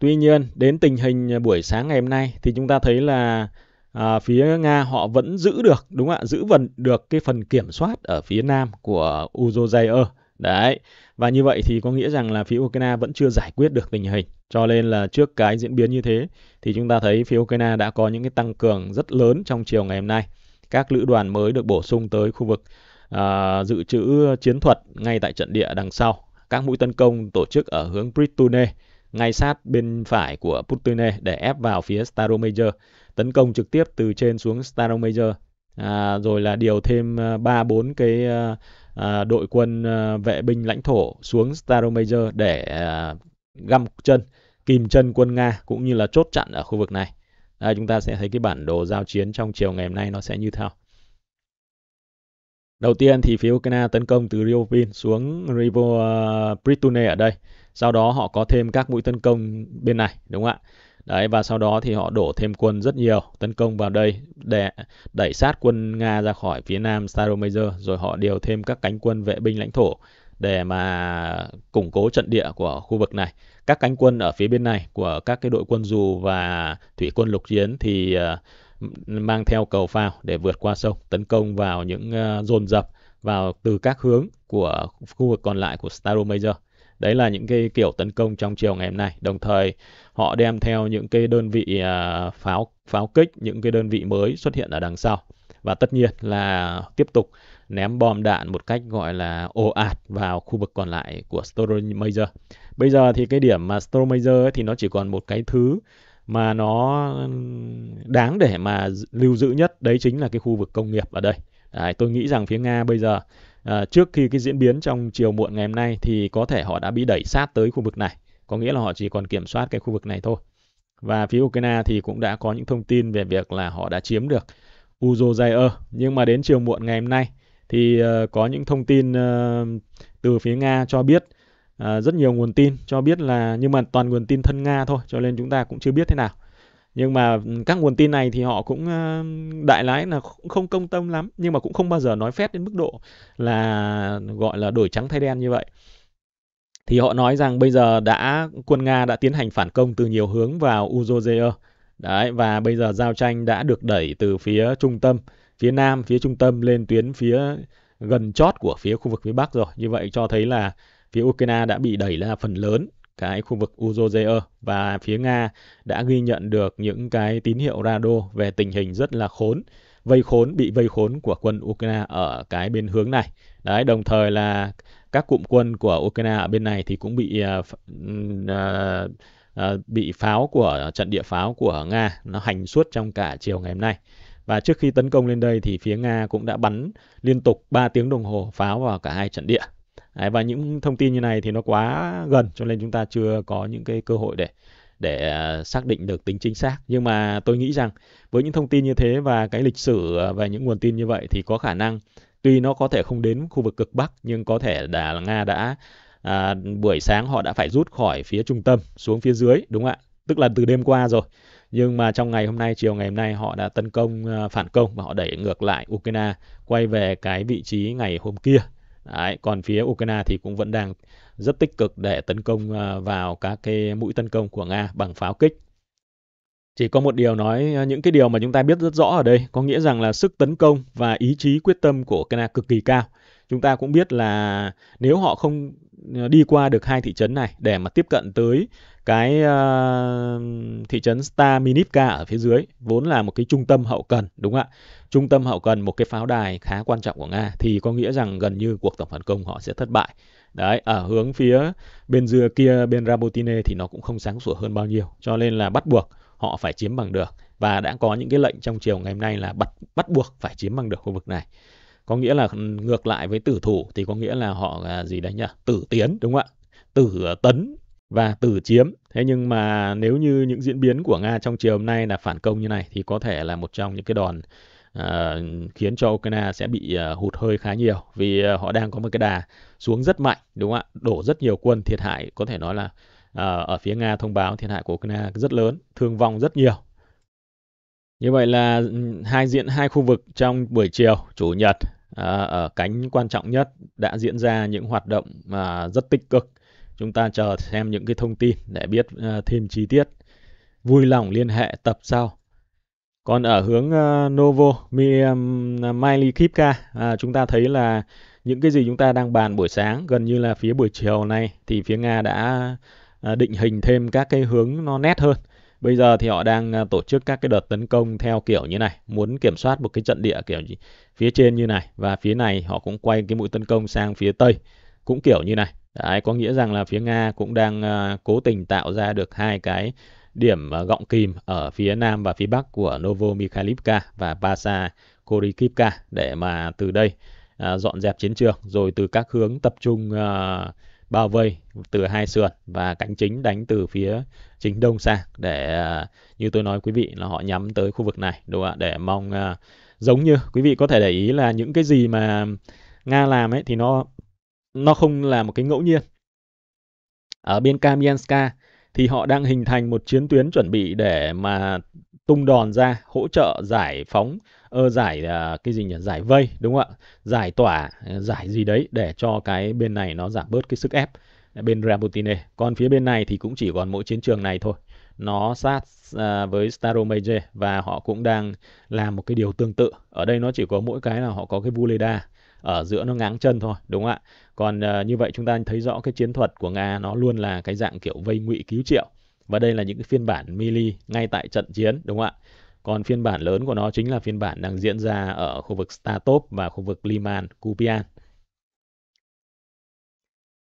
Speaker 1: tuy nhiên đến tình hình buổi sáng ngày hôm nay thì chúng ta thấy là à, phía Nga họ vẫn giữ được đúng không ạ giữ vần được cái phần kiểm soát ở phía nam của Uzozair đấy và như vậy thì có nghĩa rằng là phía Ukraine vẫn chưa giải quyết được tình hình cho nên là trước cái diễn biến như thế thì chúng ta thấy phía Ukraine đã có những cái tăng cường rất lớn trong chiều ngày hôm nay các lữ đoàn mới được bổ sung tới khu vực à, dự trữ chiến thuật ngay tại trận địa đằng sau các mũi tấn công tổ chức ở hướng Pritune ngay sát bên phải của Putune để ép vào phía Staromajor tấn công trực tiếp từ trên xuống Star Major à, rồi là điều thêm à, ba bốn cái à, à, đội quân à, vệ binh lãnh thổ xuống Star Major để à, găm chân kìm chân quân Nga cũng như là chốt chặn ở khu vực này à, chúng ta sẽ thấy cái bản đồ giao chiến trong chiều ngày hôm nay nó sẽ như thế nào. Đầu tiên thì phía Ukraine tấn công từ Riopin xuống Rivo uh, à, Pritune ở đây. Sau đó họ có thêm các mũi tấn công bên này, đúng không ạ? Đấy và sau đó thì họ đổ thêm quân rất nhiều tấn công vào đây để đẩy sát quân Nga ra khỏi phía nam Staromajor rồi họ điều thêm các cánh quân vệ binh lãnh thổ để mà củng cố trận địa của khu vực này. Các cánh quân ở phía bên này của các cái đội quân dù và thủy quân lục chiến thì ờ, mang theo cầu phao để vượt qua sông tấn công vào những ờ, dồn dập vào từ các hướng của khu vực còn lại của Staromajor Đấy là những cái kiểu tấn công trong chiều ngày hôm nay. Đồng thời họ đem theo những cái đơn vị à, pháo pháo kích những cái đơn vị mới xuất hiện ở đằng sau và tất nhiên là tiếp tục ném bom đạn một cách gọi là ồ ạt vào khu vực còn lại của Stormager. Bây giờ thì cái điểm mà Stormager thì nó chỉ còn một cái thứ mà nó đáng để mà lưu giữ nhất đấy chính là cái khu vực công nghiệp ở đây. Đấy, tôi nghĩ rằng phía Nga bây giờ à, trước khi cái diễn biến trong chiều muộn ngày hôm nay thì có thể họ đã bị đẩy sát tới khu vực này có nghĩa là họ chỉ còn kiểm soát cái khu vực này thôi. Và phía Ukraine thì cũng đã có những thông tin về việc là họ đã chiếm được Uzozair, nhưng mà đến chiều muộn ngày hôm nay thì ờ, có những thông tin ờ, từ phía Nga cho biết ờ, rất nhiều nguồn tin cho biết là nhưng mà toàn nguồn tin thân Nga thôi, cho nên chúng ta cũng chưa biết thế nào. Nhưng mà ừ, các nguồn tin này thì họ cũng đại lái là không công tâm lắm nhưng mà cũng không bao giờ nói phét đến mức độ là gọi là đổi trắng thay đen như vậy thì họ nói rằng bây giờ đã quân Nga đã tiến hành phản công từ nhiều hướng vào Uzhozhia. Đấy và bây giờ giao tranh đã được đẩy từ phía trung tâm, phía nam, phía trung tâm lên tuyến phía gần chót của phía khu vực phía bắc rồi. Như vậy cho thấy là phía Ukraine đã bị đẩy ra phần lớn cái khu vực Uzhozhia và phía Nga đã ghi nhận được những cái tín hiệu radio về tình hình rất là khốn vây khốn bị vây khốn của quân Ukraine ở cái bên hướng này. Đấy, đồng thời là các cụm quân của Ukraine ở bên này thì cũng bị uh, uh, bị pháo của trận địa pháo của Nga nó hành suốt trong cả chiều ngày hôm nay. Và trước khi tấn công lên đây thì phía Nga cũng đã bắn liên tục 3 tiếng đồng hồ pháo vào cả hai trận địa. Đấy, và những thông tin như này thì nó quá gần cho nên chúng ta chưa có những cái cơ hội để để xác định được tính chính xác. Nhưng mà tôi nghĩ rằng với những thông tin như thế và cái lịch sử về những nguồn tin như vậy thì có khả năng Tuy nó có thể không đến khu vực cực Bắc nhưng có thể là Nga đã à, buổi sáng họ đã phải rút khỏi phía trung tâm xuống phía dưới đúng không ạ? Tức là từ đêm qua rồi. Nhưng mà trong ngày hôm nay, chiều ngày hôm nay họ đã tấn công, à, phản công và họ đẩy ngược lại Ukraine quay về cái vị trí ngày hôm kia. Đấy, còn phía Ukraine thì cũng vẫn đang rất tích cực để tấn công à, vào các cái mũi tấn công của Nga bằng pháo kích chỉ có một điều nói à, những cái điều mà chúng ta biết rất rõ ở đây có nghĩa rằng là sức tấn công và ý chí quyết tâm của Kena cực kỳ cao. Chúng ta cũng biết là nếu họ không à, đi qua được hai thị trấn này để mà tiếp cận tới cái uh, thị trấn Staminivka ở phía dưới vốn là một cái trung tâm hậu cần đúng không ạ? Trung tâm hậu cần một cái pháo đài khá quan trọng của Nga thì có nghĩa rằng gần như cuộc tổng phản công họ sẽ thất bại. Đấy, ở hướng phía bên dưa kia bên Rabotine thì nó cũng không sáng sủa hơn bao nhiêu, cho nên là bắt buộc họ phải chiếm bằng được và đã có những cái lệnh trong chiều ngày hôm nay là bắt bắt buộc phải chiếm bằng được khu vực này có nghĩa là ngược lại với tử thủ thì có nghĩa là họ là gì đấy nhỉ tử tiến đúng không ạ tử tấn và tử chiếm thế nhưng mà nếu như những diễn biến của nga trong chiều hôm nay là phản công như này thì có thể là một trong những cái đòn uh, khiến cho Ukraine sẽ bị uh, hụt hơi khá nhiều vì uh, họ đang có một cái đà xuống rất mạnh đúng không ạ đổ rất nhiều quân thiệt hại có thể nói là Ờ, ở phía Nga thông báo thiệt hại của Ukraine rất lớn, thương vong rất nhiều. Như vậy là hai diện hai khu vực trong buổi chiều chủ nhật ờ, ở cánh quan trọng nhất đã diễn ra những hoạt động à, rất tích cực. Chúng ta chờ xem những cái thông tin để biết ờ, thêm chi tiết. Vui lòng liên hệ tập sau. Còn ở hướng uh, Novo Miley à, chúng ta thấy là những cái gì chúng ta đang bàn buổi sáng gần như là phía buổi chiều này thì phía Nga đã À, định hình thêm các cái hướng nó nét hơn. Bây giờ thì họ đang à, tổ chức các cái đợt tấn công theo kiểu như này, muốn kiểm soát một cái trận địa kiểu gì phía trên như này và phía này họ cũng quay cái mũi tấn công sang phía tây cũng kiểu như này. Đấy, có nghĩa rằng là phía Nga cũng đang à, cố tình tạo ra được hai cái điểm gọng kìm ở phía nam và phía bắc của Novomikhailivka và Basa Korykivka để mà từ đây à, dọn dẹp chiến trường rồi từ các hướng tập trung à, bao vây từ hai sườn và cánh chính đánh từ phía chính đông sang để à, như tôi nói quý vị là họ nhắm tới khu vực này đúng không ạ để mong à, giống như quý vị có thể để ý là những cái gì mà Nga làm ấy thì nó nó không là một cái ngẫu nhiên ở bên Kamianska thì họ đang hình thành một chiến tuyến chuẩn bị để mà tung đòn ra hỗ trợ giải phóng ơ ờ, giải à, cái gì nhỉ giải vây đúng không ạ giải tỏa ờ, giải gì đấy để cho cái bên này nó giảm bớt cái sức ép bên Rabotine còn phía bên này thì cũng chỉ còn mỗi chiến trường này thôi nó sát à, với Staromeje và họ cũng đang làm một cái điều tương tự ở đây nó chỉ có mỗi cái là họ có cái Vuleda ở giữa nó ngáng chân thôi đúng không ạ còn uh, như vậy chúng ta thấy rõ cái chiến thuật của Nga nó luôn là cái dạng kiểu vây ngụy cứu triệu. Và đây là những cái phiên bản mili ngay tại trận chiến đúng không ạ? Còn phiên bản lớn của nó chính là phiên bản đang diễn ra ở khu vực Statop và khu vực Liman, Kupian.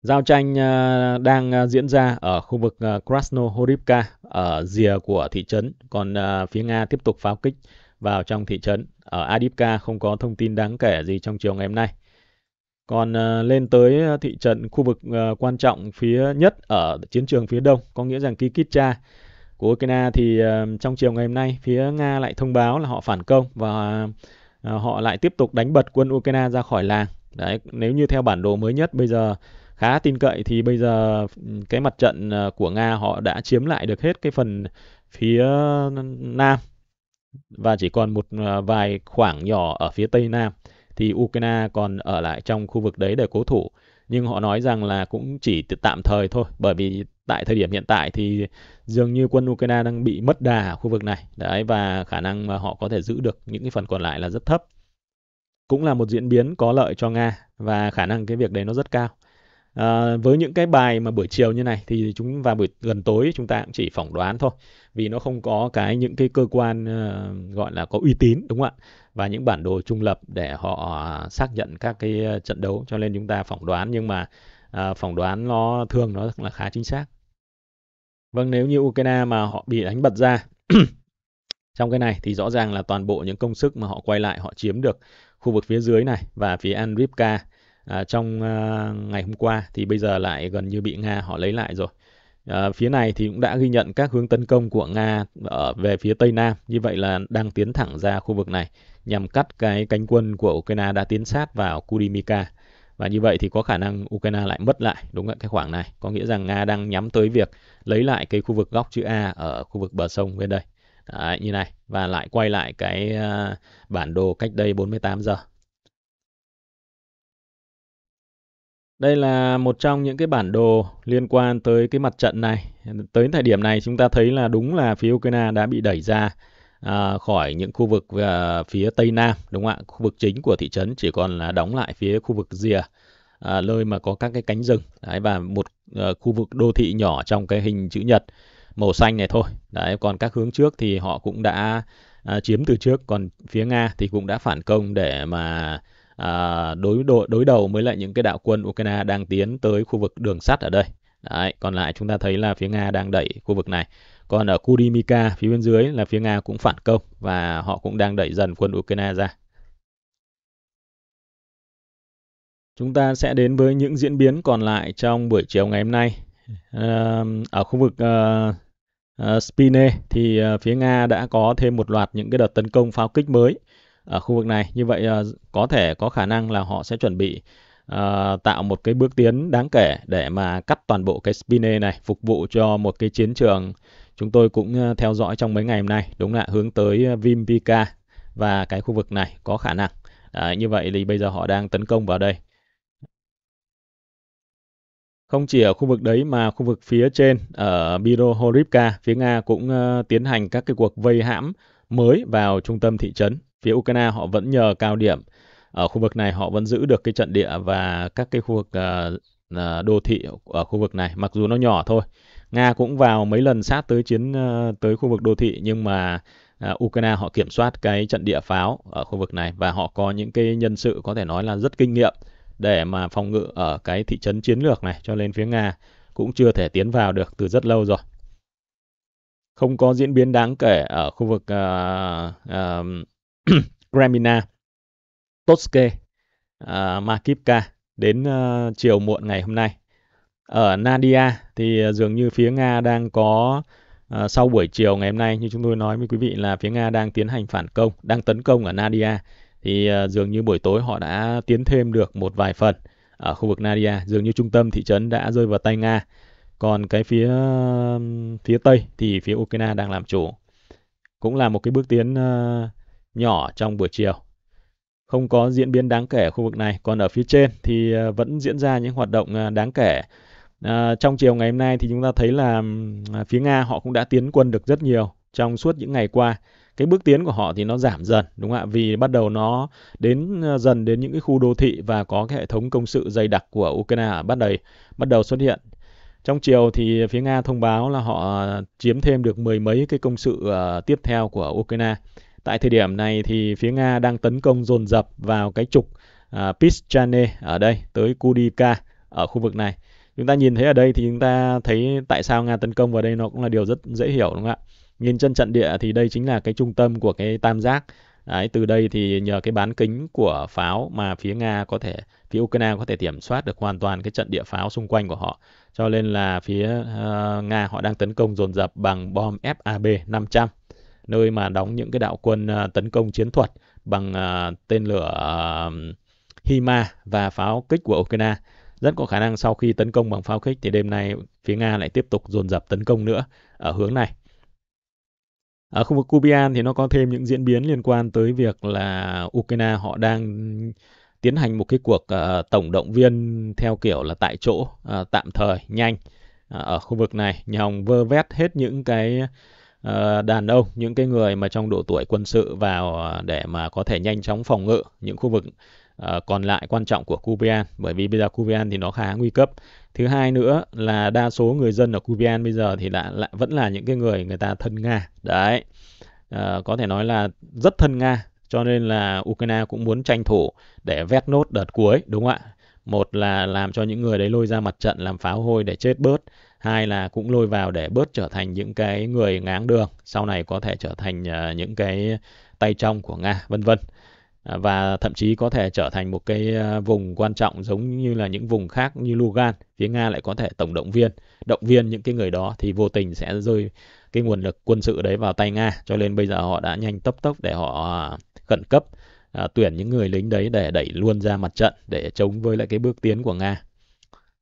Speaker 1: Giao tranh ờ, đang ờ, diễn ra ở khu vực Krasnohorivka ở rìa của thị trấn, còn phía Nga tiếp tục pháo kích vào trong thị trấn. Ở adipka không có thông tin đáng kể gì trong chiều ngày hôm nay. Còn ờ, lên tới ờ, thị trấn khu vực ờ, quan trọng phía nhất ở chiến trường phía đông, có nghĩa rằng Kikitcha của Ukraine thì trong chiều ngày hôm nay phía Nga lại thông báo là họ phản công và họ lại tiếp tục đánh bật quân Ukraine ra khỏi làng. Đấy, nếu như theo bản đồ mới nhất bây giờ khá tin cậy thì bây giờ cái mặt trận của Nga họ đã chiếm lại được hết cái phần phía nam và chỉ còn một vài khoảng nhỏ ở phía tây nam thì Ukraine còn ở lại trong khu vực đấy để cố thủ nhưng họ nói rằng là cũng chỉ tạm thời thôi bởi vì tại thời điểm hiện tại thì dường như quân Ukraine đang bị mất đà ở khu vực này đấy và khả năng mà họ có thể giữ được những cái phần còn lại là rất thấp cũng là một diễn biến có lợi cho Nga và khả năng cái việc đấy nó rất cao À, với những cái bài mà buổi chiều như này thì chúng và buổi gần tối chúng ta cũng chỉ phỏng đoán thôi vì nó không có cái những cái cơ quan uh, gọi là có uy tín đúng không ạ và những bản đồ trung lập để họ ờ, xác nhận các cái trận đấu cho nên chúng ta phỏng đoán nhưng mà uh, phỏng đoán nó thường nó là khá chính xác vâng nếu như Ukraine mà họ bị đánh bật ra trong cái này thì rõ ràng là toàn bộ những công sức mà họ quay lại họ chiếm được khu vực phía dưới này và phía Andripka à, trong à, ngày hôm qua thì bây giờ lại gần như bị Nga họ lấy lại rồi. À, phía này thì cũng đã ghi nhận các hướng tấn công của Nga ở về phía Tây Nam, như vậy là đang tiến thẳng ra khu vực này nhằm cắt cái cánh quân của Ukraine đã tiến sát vào Kudimika. Và như vậy thì có khả năng Ukraine lại mất lại đúng ở cái khoảng này. Có nghĩa rằng Nga đang nhắm tới việc lấy lại cái khu vực góc chữ A ở khu vực bờ sông bên đây. Đấy, như này. Và lại quay lại cái à, bản đồ cách đây 48 giờ. Đây là một trong những cái bản đồ liên quan tới cái mặt trận này. Tới thời điểm này chúng ta thấy là đúng là phía Ukraine đã bị đẩy ra à, khỏi những khu vực à, phía Tây Nam, đúng không ạ? Khu vực chính của thị trấn chỉ còn là đóng lại phía khu vực rìa, à, nơi mà có các cái cánh rừng. Đấy, và một à, khu vực đô thị nhỏ trong cái hình chữ nhật màu xanh này thôi. Đấy, còn các hướng trước thì họ cũng đã à, chiếm từ trước, còn phía Nga thì cũng đã phản công để mà à, đối độ đối đầu với lại những cái đạo quân Ukraine đang tiến tới khu vực đường sắt ở đây. Đấy, còn lại chúng ta thấy là phía Nga đang đẩy khu vực này. Còn ở Kurimika phía bên dưới là phía Nga cũng phản công và họ cũng đang đẩy dần quân Ukraine ra. Chúng ta sẽ đến với những diễn biến còn lại trong buổi chiều ngày hôm nay. À, ở khu vực à, à, Spine thì à, phía Nga đã có thêm một loạt những cái đợt tấn công pháo kích mới ở khu vực này. Như vậy ờ, có thể có khả năng là họ sẽ chuẩn bị uh, tạo một cái bước tiến đáng kể để mà cắt toàn bộ cái Spine này phục vụ cho một cái chiến trường chúng tôi cũng ờ, theo dõi trong mấy ngày hôm nay đúng là hướng tới Vimpika và cái khu vực này có khả năng. À, như vậy thì bây giờ họ đang tấn công vào đây. Không chỉ ở khu vực đấy mà khu vực phía trên ở Birohorivka, phía Nga cũng uh, tiến hành các cái cuộc vây hãm mới vào trung tâm thị trấn Phía Ukraine họ vẫn nhờ cao điểm ở khu vực này họ vẫn giữ được cái trận địa và các cái khu vực uh, đô thị ở khu vực này mặc dù nó nhỏ thôi. Nga cũng vào mấy lần sát tới chiến uh, tới khu vực đô thị nhưng mà uh, Ukraine họ kiểm soát cái trận địa pháo ở khu vực này và họ có những cái nhân sự có thể nói là rất kinh nghiệm để mà phòng ngự ở cái thị trấn chiến lược này cho nên phía Nga cũng chưa thể tiến vào được từ rất lâu rồi. Không có diễn biến đáng kể ở khu vực uh, uh, Gremina, Totske, uh, à, Makivka đến uh, chiều muộn ngày hôm nay. Ở Nadia thì ờ, dường như phía Nga đang có uh, sau buổi chiều ngày hôm nay như chúng tôi nói với quý vị là phía Nga đang tiến hành phản công, đang tấn công ở Nadia thì uh, dường như buổi tối họ đã tiến thêm được một vài phần ở khu vực Nadia, dường như trung tâm thị trấn đã rơi vào tay Nga. Còn cái phía phía tây thì phía Ukraine đang làm chủ. Cũng là một cái bước tiến uh, nhỏ trong buổi chiều. Không có diễn biến đáng kể ở khu vực này, còn ở phía trên thì ờ, vẫn diễn ra những hoạt động ờ, đáng kể. À, trong chiều ngày hôm nay thì chúng ta thấy là à, phía Nga họ cũng đã tiến quân được rất nhiều trong suốt những ngày qua cái bước tiến của họ thì nó giảm dần đúng không ạ vì bắt đầu nó đến dần đến những cái khu đô thị và có cái hệ thống công sự dày đặc của Ukraine bắt đầu bắt đầu xuất hiện trong chiều thì phía Nga thông báo là họ chiếm thêm được mười mấy cái công sự tiếp theo của Ukraine Tại thời điểm này thì phía Nga đang tấn công dồn dập vào cái trục à, Pischane ở đây tới Kudika ở khu vực này. Chúng ta nhìn thấy ở đây thì chúng ta thấy tại sao Nga tấn công vào đây nó cũng là điều rất dễ hiểu đúng không ạ? Nhìn chân trận địa thì đây chính là cái trung tâm của cái tam giác. Đấy, từ đây thì nhờ cái bán kính của pháo mà phía Nga có thể, phía Ukraine có thể kiểm soát được hoàn toàn cái trận địa pháo xung quanh của họ. Cho nên là phía uh, Nga họ đang tấn công dồn dập bằng bom FAB 500 nơi mà đóng những cái đạo quân à, tấn công chiến thuật bằng à, tên lửa à, Hima và pháo kích của Ukraine. Rất có khả năng sau khi tấn công bằng pháo kích thì đêm nay phía Nga lại tiếp tục dồn dập tấn công nữa ở hướng này. Ở khu vực Kubian thì nó có thêm những diễn biến liên quan tới việc là Ukraine họ đang tiến hành một cái cuộc uh, tổng động viên theo kiểu là tại chỗ, uh, tạm thời, nhanh uh, ở khu vực này nhằm vơ vét hết những cái Ờ, đàn ông những cái người mà trong độ tuổi quân sự vào ờ, để mà có thể nhanh chóng phòng ngự những khu vực ờ, còn lại quan trọng của Kubian bởi vì bây giờ Kubian thì nó khá nguy cấp thứ hai nữa là đa số người dân ở Kubian bây giờ thì đã, lại vẫn là những cái người người ta thân Nga đấy có thể nói là rất thân Nga cho nên là Ukraine cũng muốn tranh thủ để vét nốt đợt cuối đúng không ạ một là làm cho những người đấy lôi ra mặt trận làm pháo hôi để chết bớt hai là cũng lôi vào để bớt trở thành những cái người ngáng đường sau này có thể trở thành ờ, những cái tay trong của nga vân vân à, và thậm chí có thể trở thành một cái ờ, vùng quan trọng giống như là những vùng khác như Lugan phía Nga lại có thể tổng động viên động viên những cái người đó thì vô tình sẽ rơi cái nguồn lực quân sự đấy vào tay Nga cho nên bây giờ họ đã nhanh tốc tốc để họ ờ, khẩn cấp tuyển những người lính đấy để đẩy luôn ra mặt trận để chống với lại cái bước tiến của Nga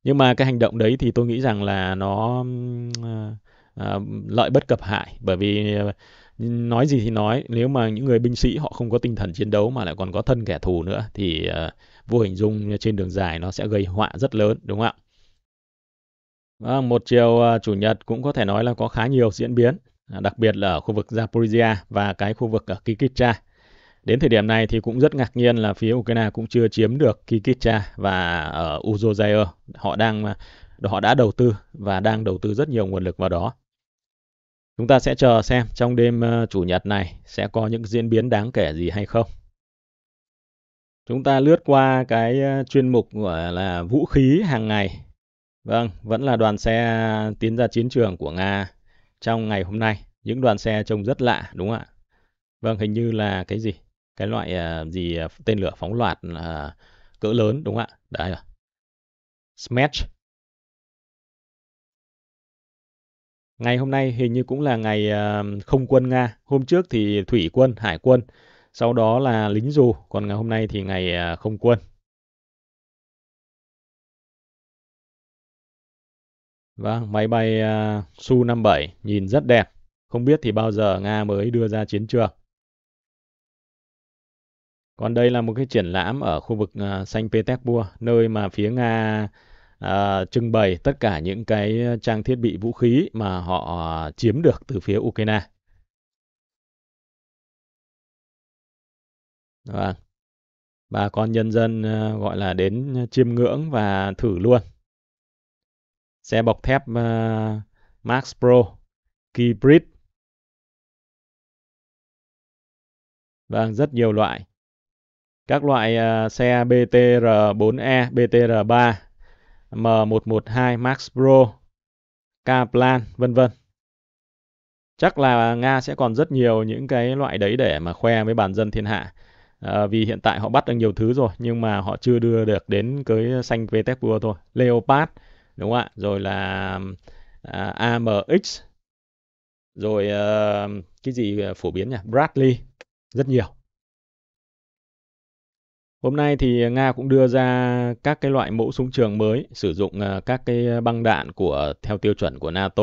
Speaker 1: nhưng mà cái hành động đấy thì tôi nghĩ rằng là nó uh, lợi bất cập hại bởi vì uh, nói gì thì nói nếu mà những người binh sĩ họ không có tinh thần chiến đấu mà lại còn có thân kẻ thù nữa thì uh, ờ, vô hình dung trên đường dài nó sẽ gây họa rất lớn đúng không ạ à, một chiều uh, chủ nhật cũng có thể nói là có khá nhiều diễn biến à, đặc biệt là ở khu vực Zaporizhia và cái khu vực ở Kikitsa. Đến thời điểm này thì cũng rất ngạc nhiên là phía Ukraine cũng chưa chiếm được Kikitsa và ở Uzozair. Họ đang họ đã đầu tư và đang đầu tư rất nhiều nguồn lực vào đó. Chúng ta sẽ chờ xem trong đêm ờ, chủ nhật này sẽ có những diễn biến đáng kể gì hay không. Chúng ta lướt qua cái ờ, chuyên mục gọi là vũ khí hàng ngày. Vâng, vẫn là đoàn xe tiến ra chiến trường của Nga trong ngày hôm nay. Những đoàn xe trông rất lạ đúng không ạ? Vâng, hình như là cái gì? cái loại uh, gì uh, tên lửa phóng loạt uh, cỡ lớn đúng không ạ? Đấy rồi. Smash. Ngày hôm nay hình như cũng là ngày uh, không quân Nga. Hôm trước thì thủy quân, hải quân. Sau đó là lính dù. Còn ngày hôm nay thì ngày uh, không quân. Vâng, máy bay uh, Su-57 nhìn rất đẹp. Không biết thì bao giờ Nga mới đưa ra chiến trường. Còn đây là một cái triển lãm ở khu vực uh, Saint Petersburg, nơi mà phía Nga uh, trưng bày tất cả những cái à, trang thiết bị vũ khí mà họ chiếm được từ phía Ukraine. Vâng. Bà con nhân dân gọi là đến chiêm ngưỡng và thử luôn. Xe bọc thép uh, Max Pro, Key Bridge. Vâng, rất nhiều loại. Các loại à, xe BTR4E, BTR3, M112 Max Pro, Kaplan, vân vân. Chắc là Nga sẽ còn rất nhiều những cái loại đấy để mà khoe với bản dân thiên hạ. À, vì hiện tại họ bắt được nhiều thứ rồi nhưng mà họ chưa đưa được đến cái xanh Petersburg thôi. Leopard đúng không ạ? Rồi là à, AMX rồi à, cái gì phổ biến nhỉ? Bradley rất nhiều. Hôm nay thì Nga cũng đưa ra các cái loại mẫu súng trường mới sử dụng ờ, các cái băng đạn của theo tiêu chuẩn của NATO.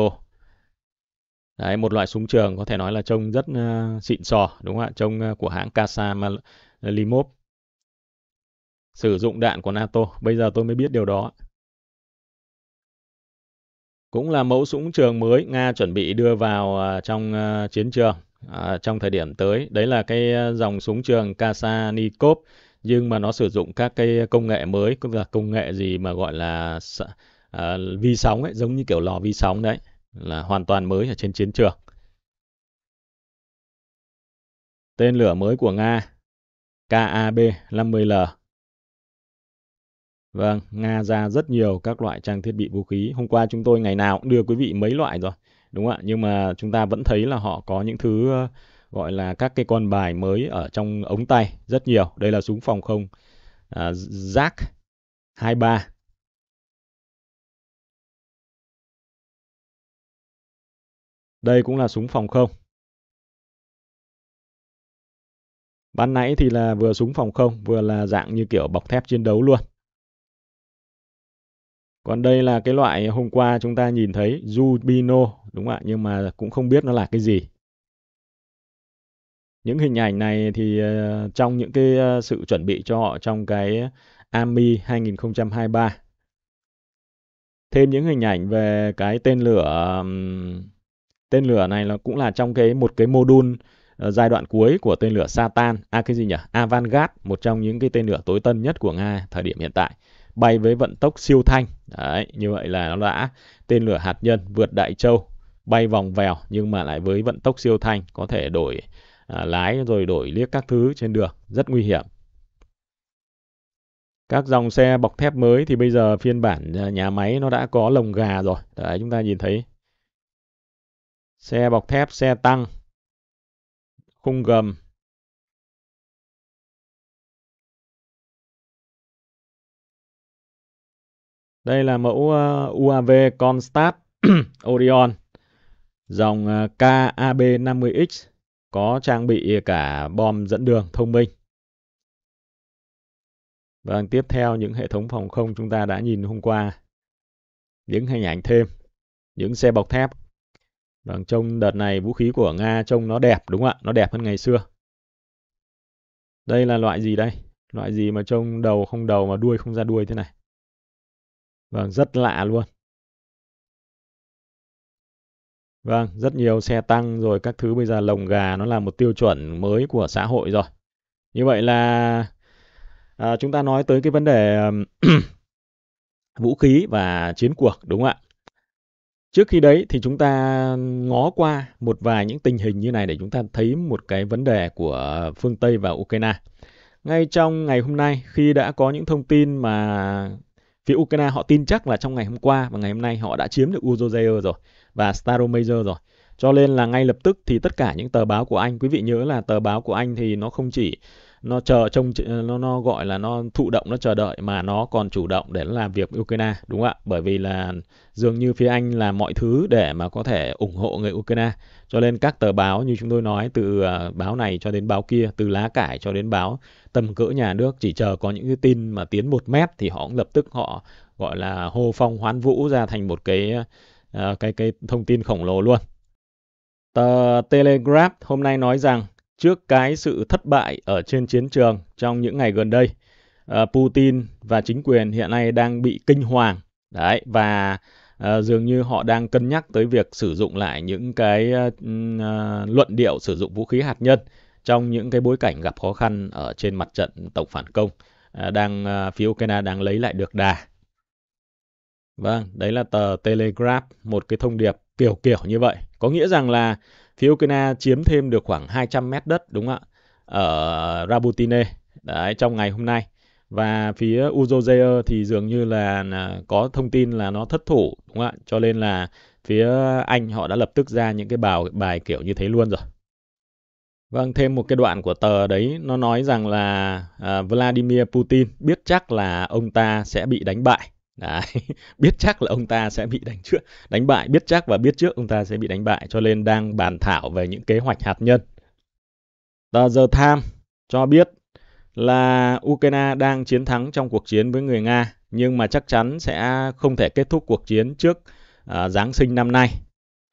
Speaker 1: Đấy, một loại súng trường có thể nói là trông rất uh, xịn sò, đúng không ạ? Trông uh, của hãng Kasa Limov. Sử dụng đạn của NATO, bây giờ tôi mới biết điều đó. Cũng là mẫu súng trường mới Nga chuẩn bị đưa vào uh, trong uh, chiến trường uh, trong thời điểm tới. Đấy là cái uh, dòng súng trường Kasanikov. Nikov nhưng mà nó sử dụng các cái công nghệ mới cũng là công nghệ gì mà gọi là uh, vi sóng ấy giống như kiểu lò vi sóng đấy là hoàn toàn mới ở trên chiến trường tên lửa mới của Nga KAB 50L Vâng, Nga ra rất nhiều các loại trang thiết bị vũ khí. Hôm qua chúng tôi ngày nào cũng đưa quý vị mấy loại rồi, đúng không ạ? Nhưng mà chúng ta vẫn thấy là họ có những thứ gọi là các cái con bài mới ở trong ống tay rất nhiều. Đây là súng phòng không à, Jack 23. Đây cũng là súng phòng không. Ban nãy thì là vừa súng phòng không, vừa là dạng như kiểu bọc thép chiến đấu luôn. Còn đây là cái loại hôm qua chúng ta nhìn thấy Jubino, đúng không ạ, nhưng mà cũng không biết nó là cái gì những hình ảnh này thì ờ, trong những cái ờ, sự chuẩn bị cho họ trong cái AMI 2023 thêm những hình ảnh về cái tên lửa tên lửa này là cũng là trong cái một cái module ờ, giai đoạn cuối của tên lửa Satan, à cái gì nhỉ? Avangard, một trong những cái tên lửa tối tân nhất của Nga thời điểm hiện tại, bay với vận tốc siêu thanh. Đấy, như vậy là nó đã tên lửa hạt nhân vượt đại châu, bay vòng vèo nhưng mà lại với vận tốc siêu thanh, có thể đổi à, lái rồi đổi liếc các thứ trên đường, rất nguy hiểm. Các dòng xe bọc thép mới thì bây giờ phiên bản à, nhà máy nó đã có lồng gà rồi. Đấy, chúng ta nhìn thấy. Xe bọc thép, xe tăng, khung gầm. Đây là mẫu à, UAV Constat Orion dòng à, KAB50X có trang bị cả bom dẫn đường thông minh. Vâng, tiếp theo những hệ thống phòng không chúng ta đã nhìn hôm qua. Những hình ảnh thêm, những xe bọc thép. Vâng, trông đợt này vũ khí của Nga trông nó đẹp đúng không ạ? Nó đẹp hơn ngày xưa. Đây là loại gì đây? Loại gì mà trông đầu không đầu mà đuôi không ra đuôi thế này? Vâng, rất lạ luôn. Vâng, rất nhiều xe tăng rồi các thứ bây giờ lồng gà nó là một tiêu chuẩn mới của xã hội rồi. Như vậy là à, chúng ta nói tới cái vấn đề vũ khí và chiến cuộc đúng không ạ? Trước khi đấy thì chúng ta ngó qua một vài những tình hình như này để chúng ta thấy một cái vấn đề của phương Tây và Ukraine. Ngay trong ngày hôm nay khi đã có những thông tin mà phía Ukraine họ tin chắc là trong ngày hôm qua và ngày hôm nay họ đã chiếm được Uzozair rồi và Staromajor rồi. Cho nên là ngay lập tức thì tất cả những tờ báo của Anh, quý vị nhớ là tờ báo của Anh thì nó không chỉ nó chờ trông nó nó gọi là nó thụ động nó chờ đợi mà nó còn chủ động để làm việc Ukraine đúng không ạ? Bởi vì là dường như phía Anh là mọi thứ để mà có thể ủng hộ người Ukraine. Cho nên các tờ báo như chúng tôi nói từ à, báo này cho đến báo kia, từ lá cải cho đến báo tầm cỡ nhà nước chỉ chờ có những cái tin mà tiến một mét thì họ cũng lập tức họ gọi là hô phong hoán vũ ra thành một cái Ờ, cái cái thông tin khổng lồ luôn. Tờ Telegraph hôm nay nói rằng trước cái sự thất bại ở trên chiến trường trong những ngày gần đây, ờ, Putin và chính quyền hiện nay đang bị kinh hoàng. Đấy và ờ, dường như họ đang cân nhắc tới việc sử dụng lại những cái luận điệu sử dụng vũ khí hạt nhân trong những cái bối cảnh gặp khó khăn ở trên mặt trận tổng phản công đang phía Ukraine đang lấy lại được đà Vâng, đấy là tờ Telegraph, một cái thông điệp kiểu kiểu như vậy. Có nghĩa rằng là phía Ukraine chiếm thêm được khoảng 200 mét đất đúng không ạ? Ở Rabutine, đấy, trong ngày hôm nay. Và phía Uzozeer thì dường như là có thông tin là nó thất thủ đúng không ạ? Cho nên là phía Anh họ đã lập tức ra những cái bài, bài kiểu như thế luôn rồi. Vâng, thêm một cái đoạn của tờ đấy nó nói rằng là uh, Vladimir Putin biết chắc là ông ta sẽ bị đánh bại Đấy, biết chắc là ông ta sẽ bị đánh trước, đánh bại, biết chắc và biết trước ông ta sẽ bị đánh bại cho nên đang bàn thảo về những kế hoạch hạt nhân. Tờ The Time cho biết là Ukraine đang chiến thắng trong cuộc chiến với người Nga nhưng mà chắc chắn sẽ không thể kết thúc cuộc chiến trước uh, Giáng sinh năm nay.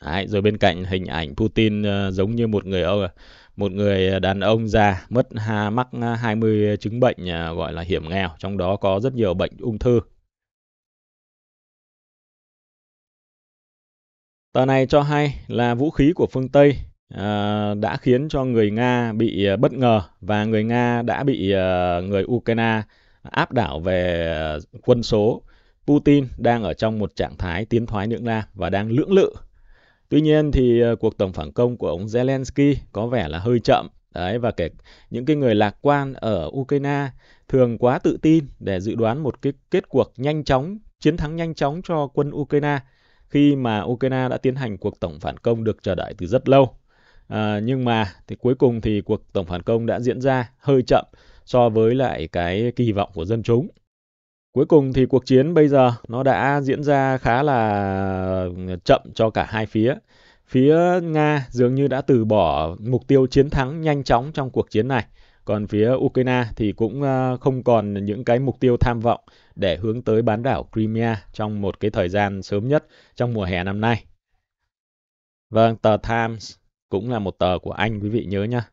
Speaker 1: Đấy, rồi bên cạnh hình ảnh Putin uh, giống như một người uh, một người đàn ông già mất ha, mắc 20 ờ, chứng bệnh uh, gọi là hiểm nghèo, trong đó có rất nhiều bệnh ung thư. Tờ này cho hay là vũ khí của phương Tây à, đã khiến cho người Nga bị ờ, bất ngờ và người Nga đã bị à, người Ukraine áp đảo về quân số. Putin đang ở trong một trạng thái tiến thoái lưỡng nan và đang lưỡng lự. Tuy nhiên thì cuộc tổng phản công của ông Zelensky có vẻ là hơi chậm. Đấy và kể những cái người lạc quan ở Ukraine thường quá tự tin để dự đoán một cái kết cuộc nhanh chóng, chiến thắng nhanh chóng cho quân Ukraine khi mà Ukraine đã tiến hành cuộc tổng phản công được chờ đợi từ rất lâu. À, nhưng mà thì cuối cùng thì cuộc tổng phản công đã diễn ra hơi chậm so với lại cái kỳ vọng của dân chúng. Cuối cùng thì cuộc chiến bây giờ nó đã diễn ra khá là chậm cho cả hai phía. Phía Nga dường như đã từ bỏ mục tiêu chiến thắng nhanh chóng trong cuộc chiến này còn phía Ukraine thì cũng ờ, không còn những cái mục tiêu tham vọng để hướng tới bán đảo Crimea trong một cái thời gian sớm nhất trong mùa hè năm nay. Vâng, tờ Times cũng là một tờ của Anh quý vị nhớ nhá.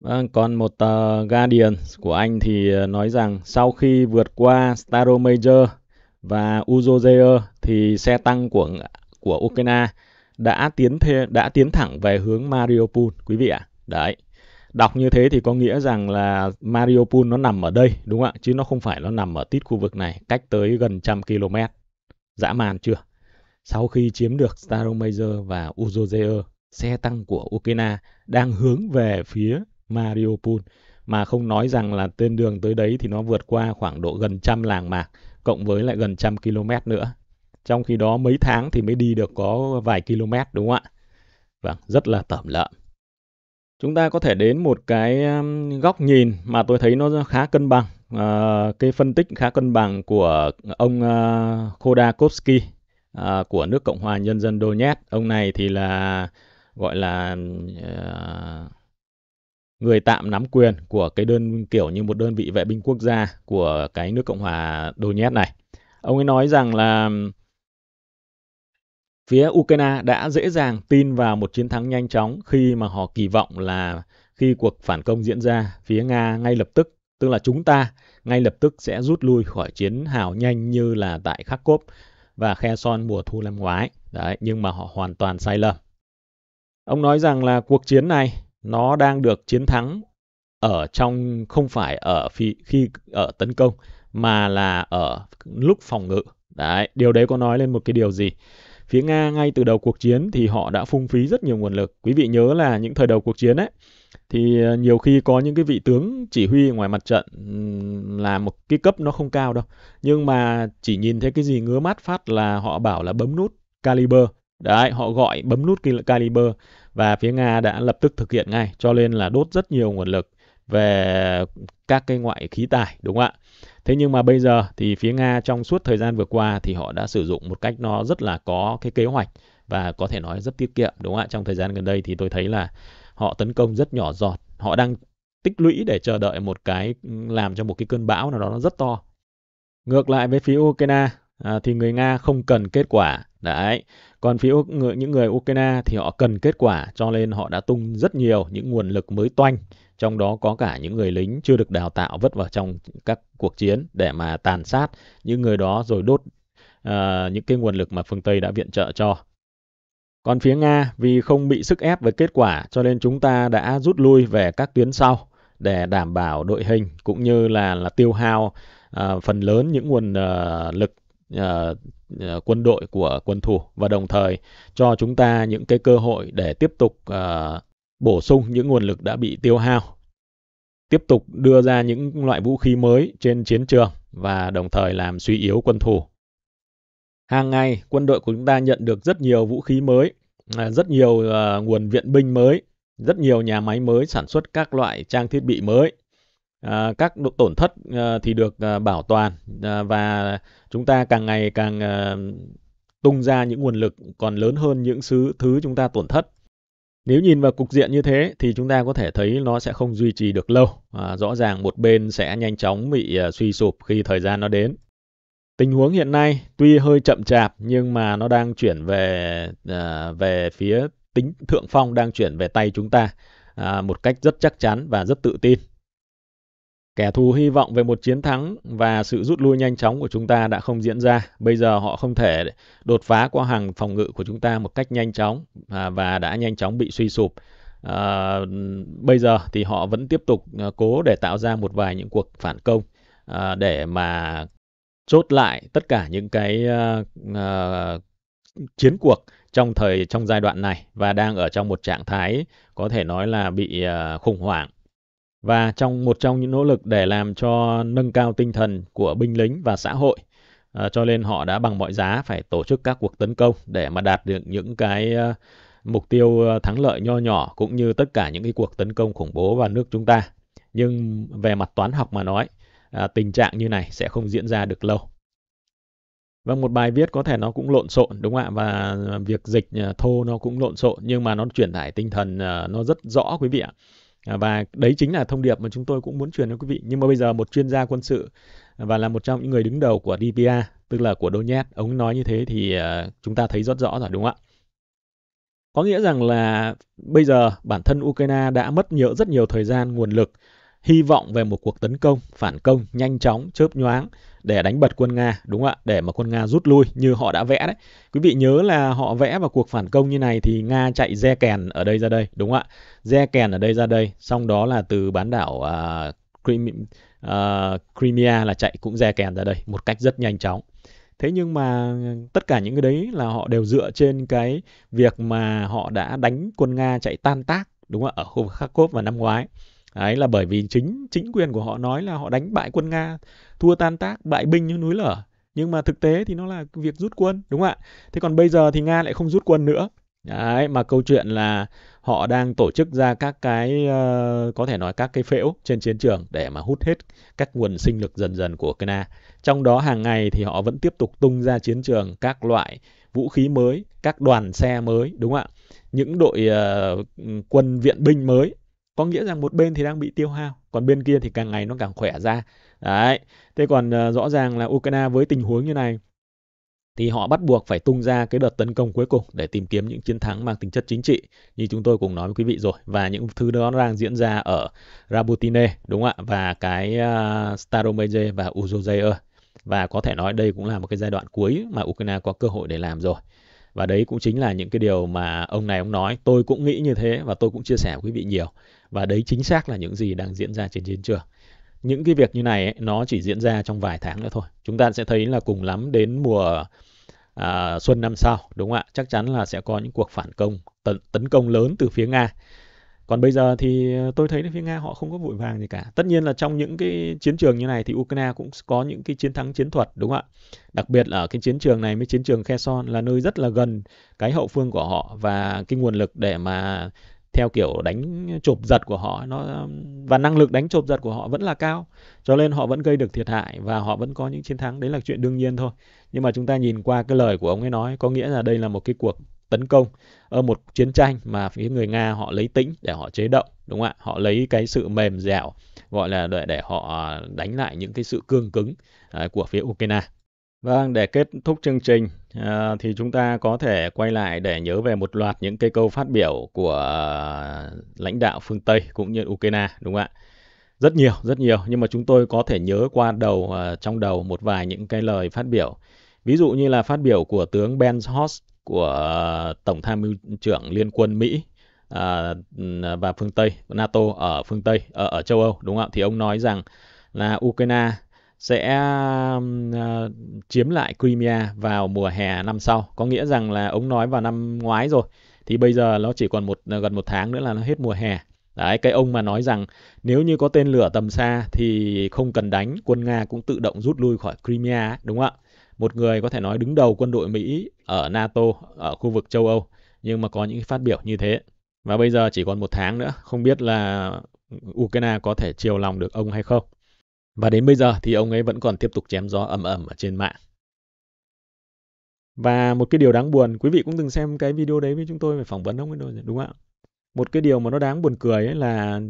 Speaker 1: Vâng, còn một tờ Guardian của Anh thì ờ, nói rằng sau khi vượt qua Staromajor và Uzhozheir thì xe tăng của của Ukraine đã tiến thê, đã tiến thẳng về hướng Mariupol quý vị ạ. Đấy. Đọc như thế thì có nghĩa rằng là Mariupol nó nằm ở đây đúng không ạ? Chứ nó không phải nó nằm ở tít khu vực này, cách tới gần trăm km. Dã man chưa? Sau khi chiếm được Staromaier và Uzozeer, xe tăng của Ukraine đang hướng về phía Mariupol mà không nói rằng là tên đường tới đấy thì nó vượt qua khoảng độ gần trăm làng mạc cộng với lại gần trăm km nữa trong khi đó mấy tháng thì mới đi được có vài km đúng không ạ? Vâng, rất là tẩm lợm. Chúng ta có thể đến một cái um, góc nhìn mà tôi thấy nó khá cân bằng, à, cái phân tích khá cân bằng của ông à, Khodakovsky à, của nước Cộng hòa Nhân dân Donetsk. Ông này thì là gọi là à, người tạm nắm quyền của cái đơn kiểu như một đơn vị vệ binh quốc gia của cái nước Cộng hòa Donetsk này. Ông ấy nói rằng là Phía Ukraine đã dễ dàng tin vào một chiến thắng nhanh chóng khi mà họ kỳ vọng là khi cuộc phản công diễn ra, phía Nga ngay lập tức, tức là chúng ta, ngay lập tức sẽ rút lui khỏi chiến hào nhanh như là tại Kharkov và khe son mùa thu năm ngoái. Đấy, nhưng mà họ hoàn toàn sai lầm. Ông nói rằng là cuộc chiến này nó đang được chiến thắng ở trong không phải ở khi, khi ở tấn công mà là ở lúc phòng ngự. Đấy, điều đấy có nói lên một cái điều gì? phía Nga ngay từ đầu cuộc chiến thì họ đã phung phí rất nhiều nguồn lực. Quý vị nhớ là những thời đầu cuộc chiến ấy thì ờ, nhiều khi có những cái vị tướng chỉ huy ngoài mặt trận là một cái cấp nó không cao đâu. Nhưng mà chỉ nhìn thấy cái gì ngứa mắt phát là họ bảo là bấm nút caliber. Đấy, họ gọi bấm nút caliber và phía Nga đã lập tức thực hiện ngay cho nên là đốt rất nhiều nguồn lực về các cái ngoại khí tài đúng không ạ? Thế nhưng mà bây giờ thì phía Nga trong suốt thời gian vừa qua thì họ đã sử dụng một cách nó rất là có cái kế hoạch và có thể nói rất tiết kiệm đúng không ạ? Trong thời gian gần đây thì tôi thấy là họ tấn công rất nhỏ giọt, họ đang tích lũy để chờ đợi một cái làm cho một cái cơn bão nào đó nó rất to. Ngược lại với phía Ukraine, à, thì người Nga không cần kết quả. Đấy. Còn phía những người Ukraine thì họ cần kết quả cho nên họ đã tung rất nhiều những nguồn lực mới toanh. Trong đó có cả những người lính chưa được đào tạo vất vào trong các cuộc chiến để mà tàn sát những người đó rồi đốt à, những cái nguồn lực mà phương Tây đã viện trợ cho. Còn phía Nga vì không bị sức ép với kết quả cho nên chúng ta đã rút lui về các tuyến sau để đảm bảo đội hình cũng như là là tiêu hao à, phần lớn những nguồn à, lực uh, quân đội của quân thủ và đồng thời cho chúng ta những cái cơ hội để tiếp tục uh, bổ sung những nguồn lực đã bị tiêu hao tiếp tục đưa ra những loại vũ khí mới trên chiến trường và đồng thời làm suy yếu quân thủ. Hàng ngày, quân đội của chúng ta nhận được rất nhiều vũ khí mới, rất nhiều uh, nguồn viện binh mới, rất nhiều nhà máy mới sản xuất các loại trang thiết bị mới Ờ, các độ tổn thất ờ, thì được ờ, bảo toàn và chúng ta càng ngày càng tung ra những nguồn lực còn lớn hơn những thứ thứ chúng ta tổn thất. Nếu nhìn vào cục diện như thế thì chúng ta có thể thấy nó sẽ không duy trì được lâu. rõ ràng một bên sẽ nhanh chóng bị suy sụp khi thời gian nó đến. Tình huống hiện nay tuy hơi chậm chạp nhưng mà nó đang chuyển về về phía tính thượng phong đang chuyển về tay chúng ta một cách rất chắc chắn và rất tự tin. Kẻ thù hy vọng về một chiến thắng và sự rút lui nhanh chóng của chúng ta đã không diễn ra. Bây giờ họ không thể đột phá qua hàng phòng ngự của chúng ta một cách nhanh chóng à, và đã nhanh chóng bị suy sụp. À, bây giờ thì họ vẫn tiếp tục à, cố để tạo ra một vài những cuộc phản công à, để mà chốt lại tất cả những cái uh, uh, chiến cuộc trong thời trong giai đoạn này và đang ở trong một trạng thái có thể nói là bị uh, khủng hoảng và trong một trong những nỗ lực để làm cho nâng cao tinh thần của binh lính và xã hội à, cho nên họ đã bằng mọi giá phải tổ chức các cuộc tấn công để mà đạt được những cái ờ, mục tiêu ờ, thắng lợi nho nhỏ cũng như tất cả những cái cuộc tấn công khủng bố vào nước chúng ta nhưng về mặt toán học mà nói à, tình trạng như này sẽ không diễn ra được lâu và một bài viết có thể nó cũng lộn xộn đúng không ạ và việc dịch thô nó cũng lộn xộn nhưng mà nó truyền tải tinh thần nó rất rõ quý vị ạ À, và đấy chính là thông điệp mà chúng tôi cũng muốn truyền đến quý vị nhưng mà bây giờ một chuyên gia quân sự à, và là một trong những người đứng đầu của DPA tức là của Donetsk ông nói như thế thì à, chúng ta thấy rất rõ rồi đúng không ạ có nghĩa rằng là bây giờ bản thân Ukraine đã mất nhiều rất nhiều thời gian nguồn lực hy vọng về một cuộc tấn công, phản công nhanh chóng, chớp nhoáng để đánh bật quân Nga, đúng không ạ? Để mà quân Nga rút lui như họ đã vẽ đấy. Quý vị nhớ là họ vẽ vào cuộc phản công như này thì Nga chạy re kèn ở đây ra đây, đúng không ạ? Re kèn ở đây ra đây, xong đó là từ bán đảo uh, Crimea, uh, Crimea là chạy cũng re kèn ra đây một cách rất nhanh chóng. Thế nhưng mà tất cả những cái đấy là họ đều dựa trên cái việc mà họ đã đánh quân Nga chạy tan tác đúng không ạ ở khu vực Kharkov vào năm ngoái. Đấy là bởi vì chính chính quyền của họ nói là họ đánh bại quân Nga, thua tan tác, bại binh như núi lở. Nhưng mà thực tế thì nó là việc rút quân, đúng không ạ? Thế còn bây giờ thì Nga lại không rút quân nữa. Đấy, mà câu chuyện là họ đang tổ chức ra các cái uh, có thể nói các cái phễu trên chiến trường để mà hút hết các nguồn sinh lực dần dần của Ukraine. Trong đó hàng ngày thì họ vẫn tiếp tục tung ra chiến trường các loại vũ khí mới, các đoàn xe mới, đúng không ạ? Những đội uh, quân viện binh mới có nghĩa rằng một bên thì đang bị tiêu hao còn bên kia thì càng ngày nó càng khỏe ra đấy thế còn uh, rõ ràng là ukraine với tình huống như này thì họ bắt buộc phải tung ra cái đợt tấn công cuối cùng để tìm kiếm những chiến thắng mang tính chất chính trị như chúng tôi cũng nói với quý vị rồi và những thứ đó đang diễn ra ở Rabutine đúng không ạ và cái uh, ờ, Staromeje và Uzozeer và có thể nói đây cũng là một cái giai đoạn cuối mà Ukraine có cơ hội để làm rồi và đấy cũng chính là những cái điều mà ông này ông nói tôi cũng nghĩ như thế và tôi cũng chia sẻ với quý vị nhiều và đấy chính xác là những gì đang diễn ra trên chiến trường những cái việc như này ấy, nó chỉ diễn ra trong vài tháng nữa thôi chúng ta sẽ thấy là cùng lắm đến mùa à, xuân năm sau đúng không ạ chắc chắn là sẽ có những cuộc phản công tấn, tấn công lớn từ phía nga còn bây giờ thì tôi thấy là phía nga họ không có vội vàng gì cả tất nhiên là trong những cái chiến trường như này thì ukraine cũng có những cái chiến thắng chiến thuật đúng không ạ đặc biệt là ở cái chiến trường này với chiến trường kherson là nơi rất là gần cái hậu phương của họ và cái nguồn lực để mà theo kiểu đánh chộp giật của họ nó và năng lực đánh chộp giật của họ vẫn là cao cho nên họ vẫn gây được thiệt hại và họ vẫn có những chiến thắng đấy là chuyện đương nhiên thôi nhưng mà chúng ta nhìn qua cái lời của ông ấy nói có nghĩa là đây là một cái cuộc tấn công ở ờ, một chiến tranh mà phía người nga họ lấy tĩnh để họ chế động đúng không ạ họ lấy cái sự mềm dẻo gọi là để, để họ à, đánh lại những cái sự cương cứng à, của phía ukraine Vâng, để kết thúc chương trình à, thì chúng ta có thể quay lại để nhớ về một loạt những cái câu phát biểu của à, lãnh đạo phương Tây cũng như Ukraine, đúng không ạ? Rất nhiều, rất nhiều, nhưng mà chúng tôi có thể nhớ qua đầu à, trong đầu một vài những cái lời phát biểu. Ví dụ như là phát biểu của tướng Ben Hoss của à, Tổng tham mưu trưởng Liên quân Mỹ à, và phương Tây, NATO ở phương Tây, ở, ở châu Âu, đúng không ạ? Thì ông nói rằng là Ukraine sẽ ờ, chiếm lại Crimea vào mùa hè năm sau. Có nghĩa rằng là ông nói vào năm ngoái rồi, thì bây giờ nó chỉ còn một gần một tháng nữa là nó hết mùa hè. Đấy, cái ông mà nói rằng nếu như có tên lửa tầm xa thì không cần đánh, quân Nga cũng tự động rút lui khỏi Crimea, đúng không ạ? Một người có thể nói đứng đầu quân đội Mỹ ở NATO, ở khu vực châu Âu, nhưng mà có những phát biểu như thế. Và bây giờ chỉ còn một tháng nữa, không biết là Ukraine có thể chiều lòng được ông hay không. Và đến bây giờ thì ông ấy vẫn còn tiếp tục chém gió ầm ầm ở trên mạng. Và một cái điều đáng buồn, quý vị cũng từng xem cái video đấy với chúng tôi về phỏng vấn ông ấy rồi, đúng không ạ? Một cái điều mà nó đáng buồn cười ấy là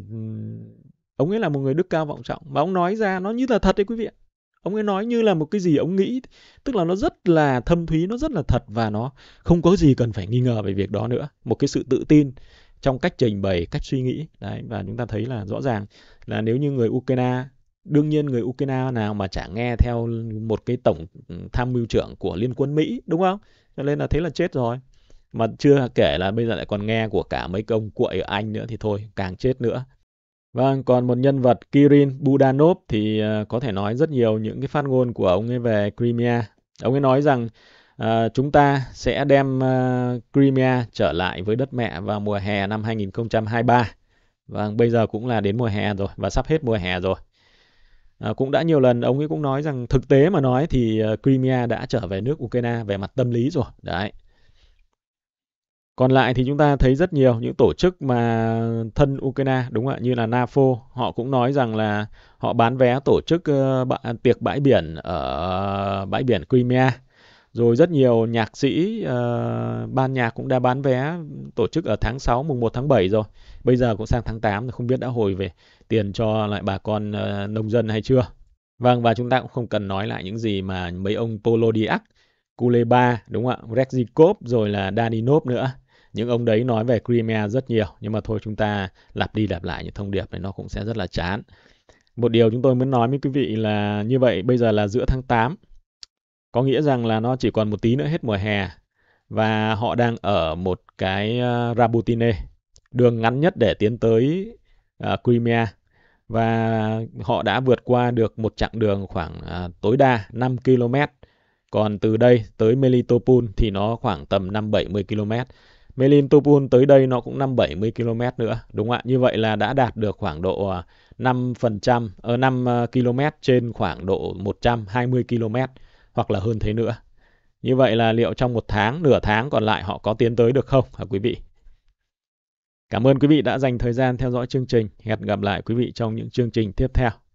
Speaker 1: ông ấy là một người đức cao vọng trọng mà ông nói ra nó như là thật đấy quý vị Ông ấy nói như là một cái gì ông nghĩ, tức là nó rất là thâm thúy, nó rất là thật và nó không có gì cần phải nghi ngờ về việc đó nữa. Một cái sự tự tin trong cách trình bày, cách suy nghĩ. Đấy, và chúng ta thấy là rõ ràng là nếu như người Ukraine đương nhiên người Ukraine nào mà chả nghe theo một cái tổng ừ, tham mưu trưởng của liên quân Mỹ đúng không cho nên là thế là chết rồi mà chưa kể là bây giờ lại còn nghe của cả mấy công cuội ở Anh nữa thì thôi càng chết nữa Vâng, còn một nhân vật Kirin Budanov thì ờ, có thể nói rất nhiều những cái phát ngôn của ông ấy về Crimea. Ông ấy nói rằng uh, chúng ta sẽ đem uh, Crimea trở lại với đất mẹ vào mùa hè năm 2023. Vâng, bây giờ cũng là đến mùa hè rồi và sắp hết mùa hè rồi. À, cũng đã nhiều lần ông ấy cũng nói rằng thực tế mà nói thì ờ, Crimea đã trở về nước Ukraine về mặt tâm lý rồi. Đấy. Còn lại thì chúng ta thấy rất nhiều những tổ chức mà thân Ukraine đúng không ạ, như là NAFO, họ cũng nói rằng là họ bán vé tổ chức uh, ờ, bã, tiệc bãi biển ở bãi biển Crimea rồi rất nhiều nhạc sĩ, uh, ban nhạc cũng đã bán vé tổ chức ở tháng 6, mùng 1 tháng 7 rồi. Bây giờ cũng sang tháng 8 rồi, không biết đã hồi về tiền cho lại bà con uh, nông dân hay chưa. Vâng, và chúng ta cũng không cần nói lại những gì mà mấy ông Polodiak, Kuleba, đúng không ạ? Rexikov rồi là Daninov nữa. Những ông đấy nói về Crimea rất nhiều, nhưng mà thôi chúng ta lặp đi lặp lại những thông điệp này nó cũng sẽ rất là chán. Một điều chúng tôi muốn nói với quý vị là như vậy bây giờ là giữa tháng 8 có nghĩa rằng là nó chỉ còn một tí nữa hết mùa hè và họ đang ở một cái ờ, Rabutine đường ngắn nhất để tiến tới ờ, Crimea và họ đã vượt qua được một chặng đường khoảng ờ, tối đa 5 km. Còn từ đây tới Melitopol thì nó khoảng tầm 5-70 km. Melitopol tới đây nó cũng 5-70 km nữa, đúng không ạ? Như vậy là đã đạt được khoảng độ 5% ở uh, 5 km trên khoảng độ 120 km hoặc là hơn thế nữa. Như vậy là liệu trong một tháng, nửa tháng còn lại họ có tiến tới được không hả quý vị? Cảm ơn quý vị đã dành thời gian theo dõi chương trình. Hẹn gặp lại quý vị trong những chương trình tiếp theo.